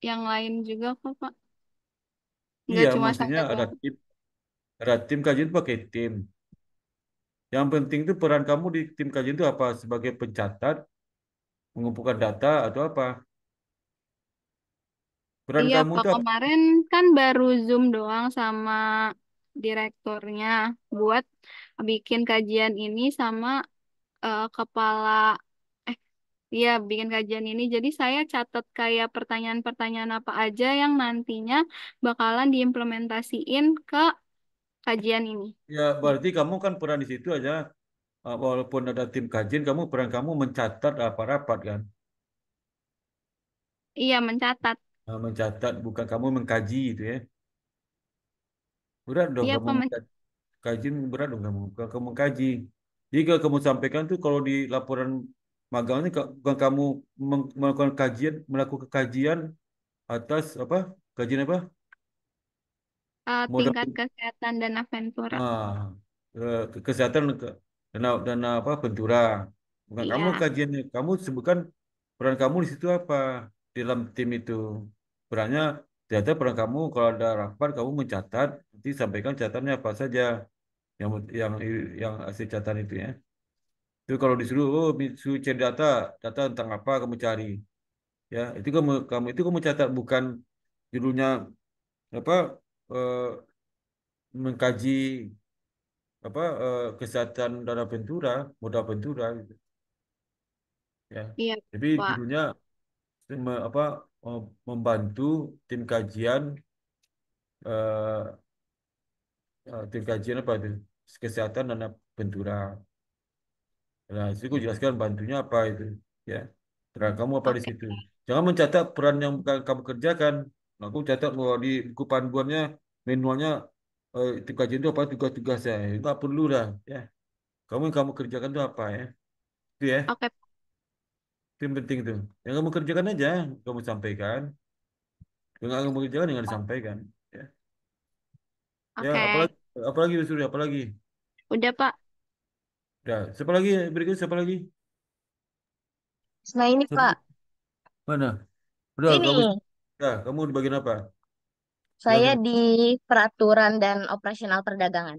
[SPEAKER 6] yang lain juga kok Pak. Enggak Iya, maksudnya ada
[SPEAKER 1] doang. tim, ada tim kajian pakai tim. Yang penting itu peran kamu di tim kajian itu apa? Sebagai pencatat, mengumpulkan data atau apa? Peran Iya kamu Pak itu apa?
[SPEAKER 6] kemarin kan baru Zoom doang sama direkturnya buat bikin kajian ini sama uh, kepala eh iya bikin kajian ini. Jadi saya catat kayak pertanyaan-pertanyaan apa aja yang nantinya bakalan diimplementasiin ke kajian ini.
[SPEAKER 1] Ya, berarti kamu kan peran di situ aja eh, walaupun ada tim kajian kamu peran kamu mencatat apa rapat kan?
[SPEAKER 6] Iya, mencatat.
[SPEAKER 1] Eh, mencatat bukan kamu mengkaji itu ya. Berat dong iya, kamu kajian berat dong kamu kamu mengkaji. Jadi kalau kamu sampaikan tuh kalau di laporan magang ini bukan kamu melakukan kajian, melakukan kajian atas apa? Kajian apa?
[SPEAKER 6] Uh, tingkat kesehatan dan aventura
[SPEAKER 1] Ah, kesehatan dan dan apa Ventura. Bukan iya. kamu kajiannya, kamu sebutkan peran kamu di situ apa di dalam tim itu. Perannya ternyata peran kamu kalau ada rapat kamu mencatat, nanti sampaikan catatannya apa saja yang yang yang hasil catatan itu ya. Itu kalau disuruh oh disuruh cari data, data tentang apa kamu cari. Ya, itu kamu kamu itu kamu catat bukan judulnya apa eh, mengkaji apa eh, kesehatan dana Ventura modal Ventura gitu. Ya.
[SPEAKER 7] Iya, Tapi Pak. judulnya
[SPEAKER 1] apa membantu tim kajian eh, eh, tim kajian apa itu kesehatan anak bentura. Nah, itu aku jelaskan bantunya apa itu, ya. Terang kamu apa di situ. Jangan mencatat peran yang kamu kerjakan. Nah, aku catat bahwa di buku panduannya, manualnya eh, tugas itu apa tugas-tugasnya. Itu tak perlu lah, ya. Kamu yang kamu kerjakan itu apa ya? Itu ya. Oke. Okay. Itu yang penting itu, Yang kamu kerjakan aja, kamu sampaikan. Yang kamu kerjakan jangan ya disampaikan. Ya. Okay. Ya, apalagi Apalagi Mas apa Apalagi? Udah Pak. Udah. Siapa lagi? Berikut siapa lagi? Nah ini Pak. Mana? Udah. Ini. Kamu, udah, kamu di bagian apa?
[SPEAKER 7] Saya di peraturan dan operasional perdagangan.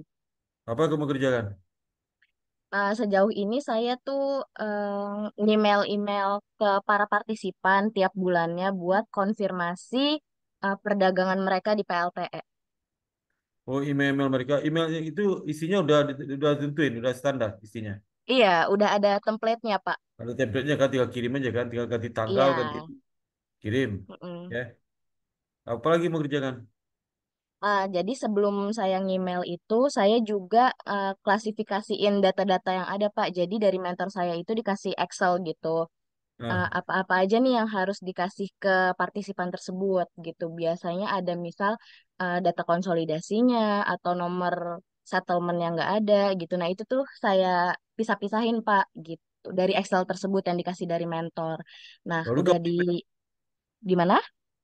[SPEAKER 1] Apa kamu kerjakan?
[SPEAKER 7] Uh, sejauh ini saya tuh uh, eh, email-email ke para partisipan tiap bulannya buat konfirmasi uh, perdagangan mereka di PLTE.
[SPEAKER 1] Oh email email mereka email itu isinya udah udah tentuin udah standar isinya.
[SPEAKER 7] Iya, udah ada template nya Pak.
[SPEAKER 1] Ada templatenya kan, tinggal kirim aja kan, tinggal ganti tanggal iya. ganti kirim, Mm-mm. ya. Apalagi mau kerjakan?
[SPEAKER 7] Uh, eh, jadi sebelum saya ngemail itu, saya juga uh, klasifikasiin data-data yang ada Pak. Jadi dari mentor saya itu dikasih Excel gitu apa hmm. eh, apa-apa aja nih yang harus dikasih ke partisipan tersebut gitu. Biasanya ada misal uh, data konsolidasinya atau nomor settlement yang nggak ada gitu. Nah, itu tuh saya pisah-pisahin, Pak, gitu. Dari Excel tersebut yang dikasih dari mentor. Nah, baru udah di mana?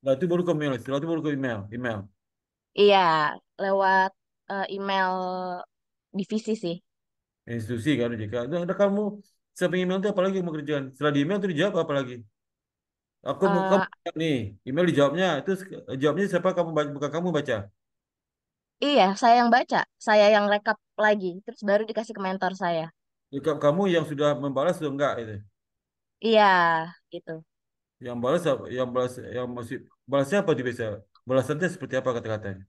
[SPEAKER 1] berarti baru ke email, berarti baru ke email, email.
[SPEAKER 7] Iya, lewat uh, email divisi sih.
[SPEAKER 1] Institusi kan jika, ada udah kamu saya email itu apalagi yang mau kerjaan setelah di email itu dijawab apalagi aku uh, kamu nih email dijawabnya itu jawabnya siapa kamu baca buka kamu baca
[SPEAKER 7] iya saya yang baca saya yang rekap lagi terus baru dikasih ke mentor saya
[SPEAKER 1] rekap kamu yang sudah membalas atau enggak itu
[SPEAKER 7] iya gitu
[SPEAKER 1] yang balas yang balas yang masih balasnya apa tuh biasa balasannya seperti apa kata-katanya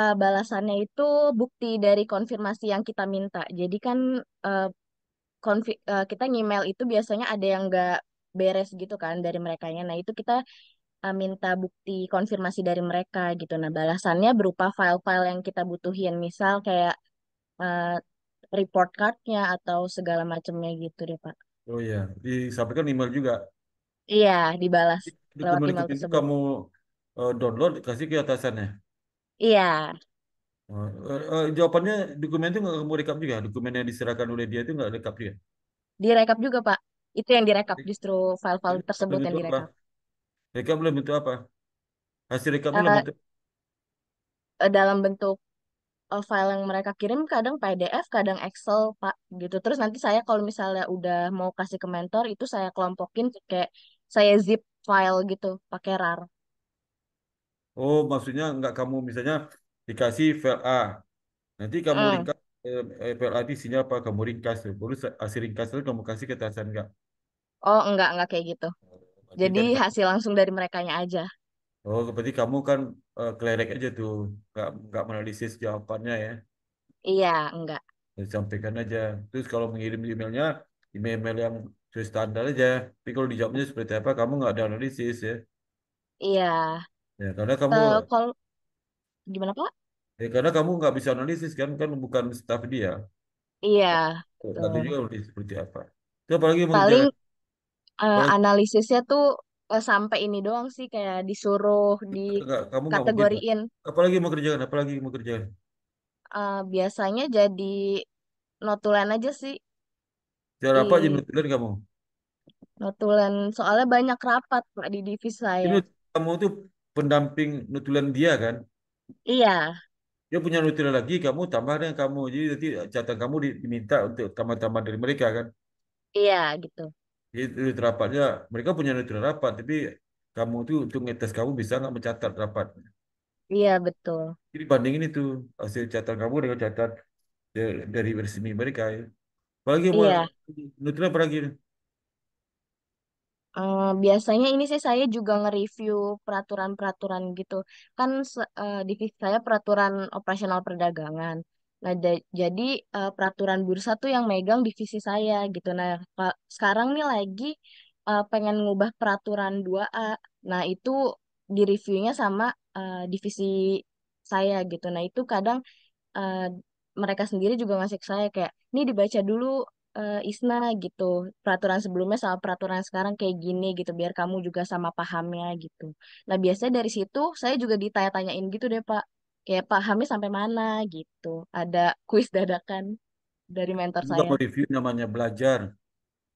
[SPEAKER 7] uh, balasannya itu bukti dari konfirmasi yang kita minta jadi kan uh, konfi uh, kita ngemail itu biasanya ada yang nggak beres gitu kan dari nya Nah, itu kita uh, minta bukti konfirmasi dari mereka gitu. Nah, balasannya berupa file-file yang kita butuhin, misal kayak uh, report cardnya atau segala macamnya gitu deh, Pak.
[SPEAKER 1] Oh iya, disampaikan email juga.
[SPEAKER 7] Iya, dibalas di lewat email itu Kamu
[SPEAKER 1] uh, download kasih ke atasannya. Iya. Uh, uh, jawabannya dokumen itu nggak kamu rekap juga? Dokumen yang diserahkan oleh dia itu nggak rekap dia?
[SPEAKER 7] Direkap juga, Pak. Itu yang direkap, justru file-file tersebut yang direkap.
[SPEAKER 1] Apa? Rekap dalam bentuk apa? Hasil rekap dalam uh, eh, bentuk?
[SPEAKER 7] Dalam bentuk file yang mereka kirim kadang PDF, kadang Excel, Pak, gitu. Terus nanti saya kalau misalnya udah mau kasih ke mentor itu saya kelompokin kayak saya zip file gitu, pakai RAR.
[SPEAKER 1] Oh, maksudnya nggak kamu misalnya dikasih file A. Nanti kamu uh. ringkas eh, eh file A di apa? Kamu ringkas. Baru hasil ringkas itu kamu kasih ke atasan enggak?
[SPEAKER 7] Oh, enggak, enggak kayak gitu. Oh, berarti Jadi kan, hasil langsung dari merekanya aja.
[SPEAKER 1] Oh, berarti kamu kan uh, klerek aja tuh. Enggak, enggak menganalisis jawabannya ya.
[SPEAKER 7] Iya, enggak.
[SPEAKER 1] Ya, sampaikan aja. Terus kalau mengirim emailnya, email-email yang sudah standar aja. Tapi kalau dijawabnya seperti apa, kamu nggak ada analisis ya. Iya. Ya, karena kamu... Uh,
[SPEAKER 7] kalau... Gimana, Pak?
[SPEAKER 1] Ya, karena kamu nggak bisa analisis kan, kan bukan staff dia.
[SPEAKER 7] Iya. Tapi
[SPEAKER 1] juga seperti apa. Itu apalagi mau Paling
[SPEAKER 7] uh, analisisnya tuh eh, sampai ini doang sih kayak disuruh di iya, kamu nggak
[SPEAKER 1] Apalagi mau kerjakan, apalagi mau kerjakan.
[SPEAKER 7] Uh, eh, biasanya jadi notulen aja sih
[SPEAKER 1] Jadi apa aja notulen kamu?
[SPEAKER 7] notulen. Soalnya banyak rapat Pak di divisi Ini saya.
[SPEAKER 1] kamu tuh pendamping notulen dia kan? Iya dia punya Nutella lagi, kamu tambah dengan kamu. Jadi nanti eh, catatan kamu diminta untuk tambah-tambah dari mereka kan?
[SPEAKER 7] Iya, gitu.
[SPEAKER 1] Jadi rapatnya, mereka punya Nutella rapat, tapi kamu tuh untuk ngetes kamu bisa nggak mencatat rapat.
[SPEAKER 7] Iya, betul.
[SPEAKER 1] Jadi bandingin itu hasil catatan kamu dengan catatan dari, resmi mereka ya. Apalagi buat Iya. Nutella apa lagi?
[SPEAKER 7] Uh, biasanya ini sih saya juga nge-review peraturan-peraturan gitu. Kan uh, eh, divisi saya peraturan operasional perdagangan. Nah, jadi uh, peraturan bursa tuh yang megang divisi saya gitu. Nah, sekarang nih lagi uh, pengen ngubah peraturan 2A. Nah, itu di reviewnya sama uh, divisi saya gitu. Nah, itu kadang uh, mereka sendiri juga ngasih saya kayak, ini dibaca dulu uh, Isna gitu peraturan sebelumnya sama peraturan sekarang kayak gini gitu biar kamu juga sama pahamnya gitu nah biasanya dari situ saya juga ditanya-tanyain gitu deh Pak kayak pahamnya sampai mana gitu ada kuis dadakan dari mentor Nggak saya mau
[SPEAKER 1] review namanya belajar.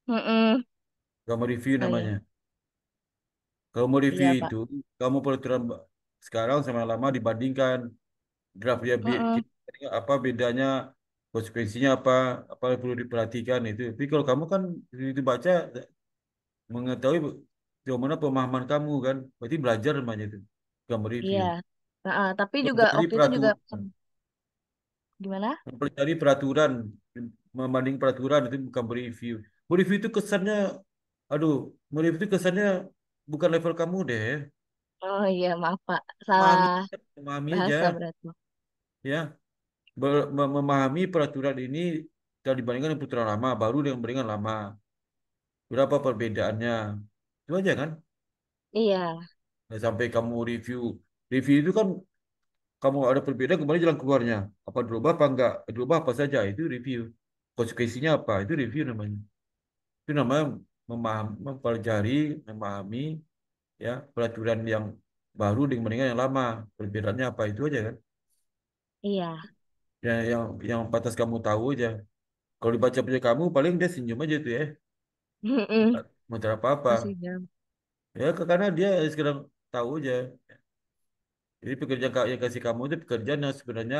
[SPEAKER 1] Mm-mm. Gak mau review Oh namanya. Kalau mau iya, review iya Pak itu, kamu peraturan sekarang sama lama dibandingkan draft ya Mm-mm. apa bedanya konsekuensinya apa apa yang perlu diperhatikan itu tapi kalau kamu kan itu baca mengetahui sejauh mana pemahaman kamu kan berarti belajar namanya itu gambar itu iya
[SPEAKER 7] nah, tapi juga waktu itu juga gimana
[SPEAKER 1] mempelajari peraturan membanding peraturan itu bukan review review itu kesannya aduh review itu kesannya bukan level kamu deh
[SPEAKER 7] oh iya maaf pak salah
[SPEAKER 1] Mami, bahasa aja berarti ya memahami peraturan ini kalau dibandingkan dengan peraturan lama, baru dengan meringankan lama. Berapa perbedaannya? Itu aja kan? Iya. Nah, sampai kamu review. Review itu kan kamu ada perbedaan kembali jalan keluarnya. Apa berubah apa enggak? Berubah apa saja itu review. Konsekuensinya apa? Itu review namanya. Itu namanya memaham, mempelajari, memahami ya peraturan yang baru dengan yang lama. Perbedaannya apa itu aja kan? Iya ya yang yang pantas kamu tahu aja kalau dibaca punya kamu paling dia senyum aja tuh ya mau apa apa ya karena dia sekarang tahu aja jadi pekerjaan yang kasih kamu itu pekerjaan nah, yang sebenarnya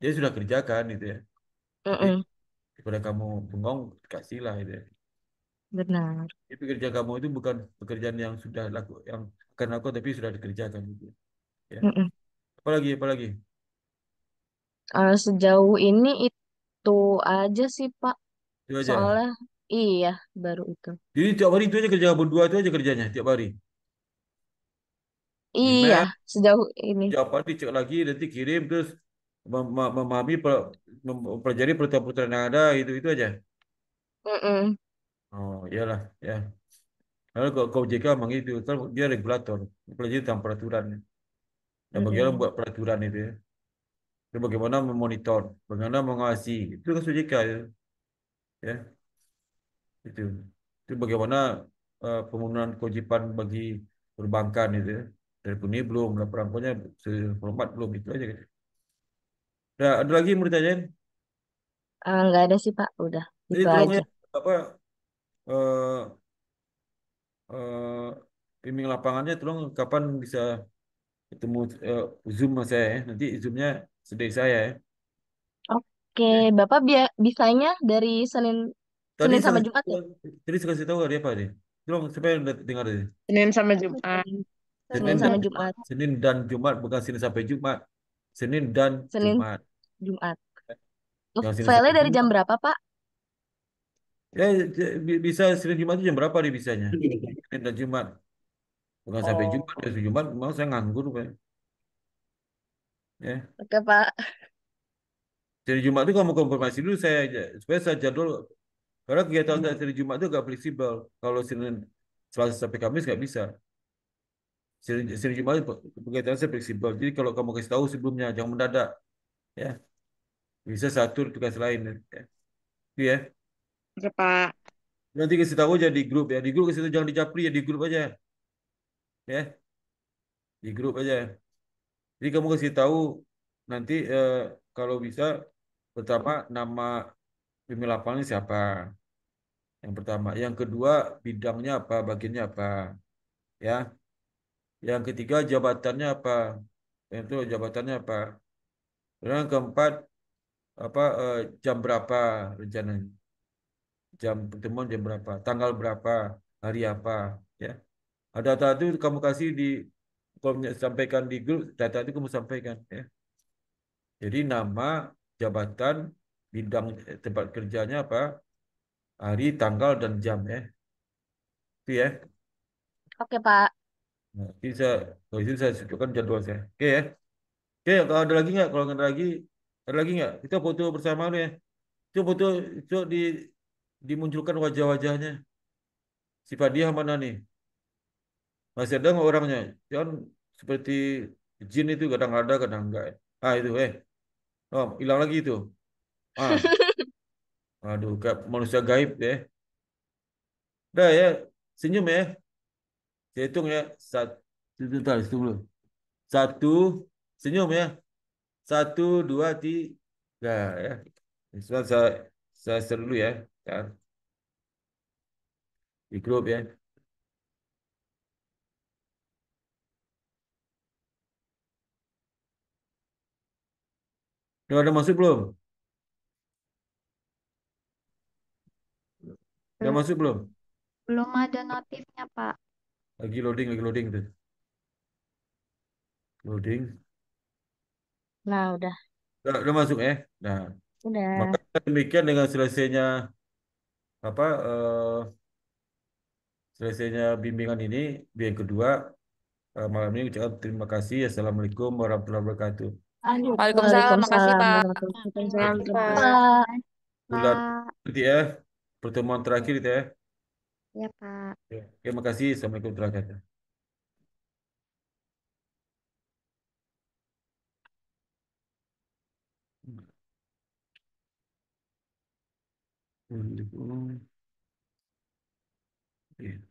[SPEAKER 1] dia sudah kerjakan gitu ya mm daripada kamu bengong kasih lah gitu ya. benar jadi pekerjaan kamu itu bukan pekerjaan yang sudah laku yang akan aku tapi sudah dikerjakan gitu ya apalagi apalagi
[SPEAKER 7] Uh, sejauh ini itu aja sih, Pak. Itu aja. Soalnya iya, baru itu.
[SPEAKER 1] Jadi tiap hari itu aja kerja berdua itu aja kerjanya tiap hari. Iya, Email, sejauh ini. tiap hari cek lagi, nanti kirim terus memahami mempelajari peraturan yang ada itu itu aja. Mm-mm. Oh, iyalah, ya. Kalau kau, kau OJK memang itu, dia regulator, pelajari tentang peraturan. Dan bagaimana buat peraturan itu ya. Jadi bagaimana memonitor, bagaimana mengawasi. Itu kan OJK ya, Ya. Itu. Itu bagaimana uh, pemenuhan kewajiban bagi perbankan itu. Ya. Dari puni belum, laporan pokoknya empat belum itu aja. Gitu. ada lagi yang mau ditanyain?
[SPEAKER 7] Uh, nggak ada sih Pak, udah Jadi itu aja.
[SPEAKER 1] apa uh, uh, lapangannya tolong kapan bisa ketemu uh, Zoom mas saya ya. Nanti Zoomnya Sedih saya ya.
[SPEAKER 7] Oke, Bapak bi bisanya dari Senin Tadi Senin sama Jumat ya?
[SPEAKER 1] tadi saya kasih tahu hari apa nih? Belum, siapa yang udah dengar ini?
[SPEAKER 5] Senin sama Jumat.
[SPEAKER 1] Senin sama Jumat. Senin dan Jumat bukan Senin sampai Jumat. Senin dan Senin Jumat.
[SPEAKER 5] Jumat.
[SPEAKER 7] Jangan Senin Filenya sampai dari jam berapa, Pak?
[SPEAKER 1] Ya, bisa Senin Jumat itu jam berapa nih bisanya? Senin dan Jumat. Bukan sampai oh. Jumat, ya Jumat memang saya nganggur Pak. Ya. Oke, Pak. Jadi Jumat itu kamu konfirmasi dulu saya aja, supaya saya jadwal karena kegiatan hmm. dari Jumat itu agak fleksibel. Kalau Senin, Selasa sampai Kamis nggak bisa. Senin, Jumat Jumat kegiatan saya fleksibel. Jadi kalau kamu kasih tahu sebelumnya jangan mendadak. Ya. Bisa satu tugas lain ya. Itu ya. Oke, Pak. Nanti kasih tahu aja di grup ya. Di grup kasih tahu jangan di Japri ya, di grup aja. Ya. Di grup aja. Jadi kamu kasih tahu nanti eh, kalau bisa pertama nama pemilik lapangan siapa. Yang pertama, yang kedua bidangnya apa, bagiannya apa. Ya. Yang ketiga jabatannya apa. Yang itu jabatannya apa. Dan yang keempat apa eh, jam berapa rencananya. Jam pertemuan jam berapa, tanggal berapa, hari apa, ya. Ada data itu kamu kasih di kalau sampaikan di grup data itu kamu sampaikan ya jadi nama jabatan bidang eh, tempat kerjanya apa hari tanggal dan jam ya itu ya oke pak bisa nah, kalau itu saya tunjukkan jadwal saya oke ya oke kalau ada lagi nggak kalau ada lagi ada lagi nggak kita foto bersama nih ya itu foto itu di dimunculkan wajah-wajahnya si Fadiah mana nih masih ada nggak orangnya jangan seperti jin itu kadang ada kadang enggak ah itu eh oh hilang lagi itu ah aduh kayak manusia gaib deh ya. dah ya senyum ya saya hitung ya satu tadi bentar, dulu satu senyum ya satu dua tiga ya saya saya, saya dulu ya kan. di grup ya Udah ada masuk belum? Udah masuk belum?
[SPEAKER 3] Belum ada notifnya, Pak.
[SPEAKER 1] Lagi loading, lagi loading tuh. Loading. Nah, udah. Udah, udah masuk ya? Nah. Udah. Maka demikian dengan selesainya apa uh, selesainya bimbingan ini, yang kedua uh, malam ini ucapkan terima kasih. Assalamualaikum warahmatullahi wabarakatuh.
[SPEAKER 7] Waalaikumsalam, makasih Pak. Waalaikumsalam. Terima kasih, Pak. Bulat
[SPEAKER 1] nanti ya, pertemuan terakhir itu ya.
[SPEAKER 7] Iya, ya, Pak. Ya,
[SPEAKER 1] Oke, makasih. Assalamualaikum warahmatullahi wabarakatuh. Terima hmm. iya. kasih.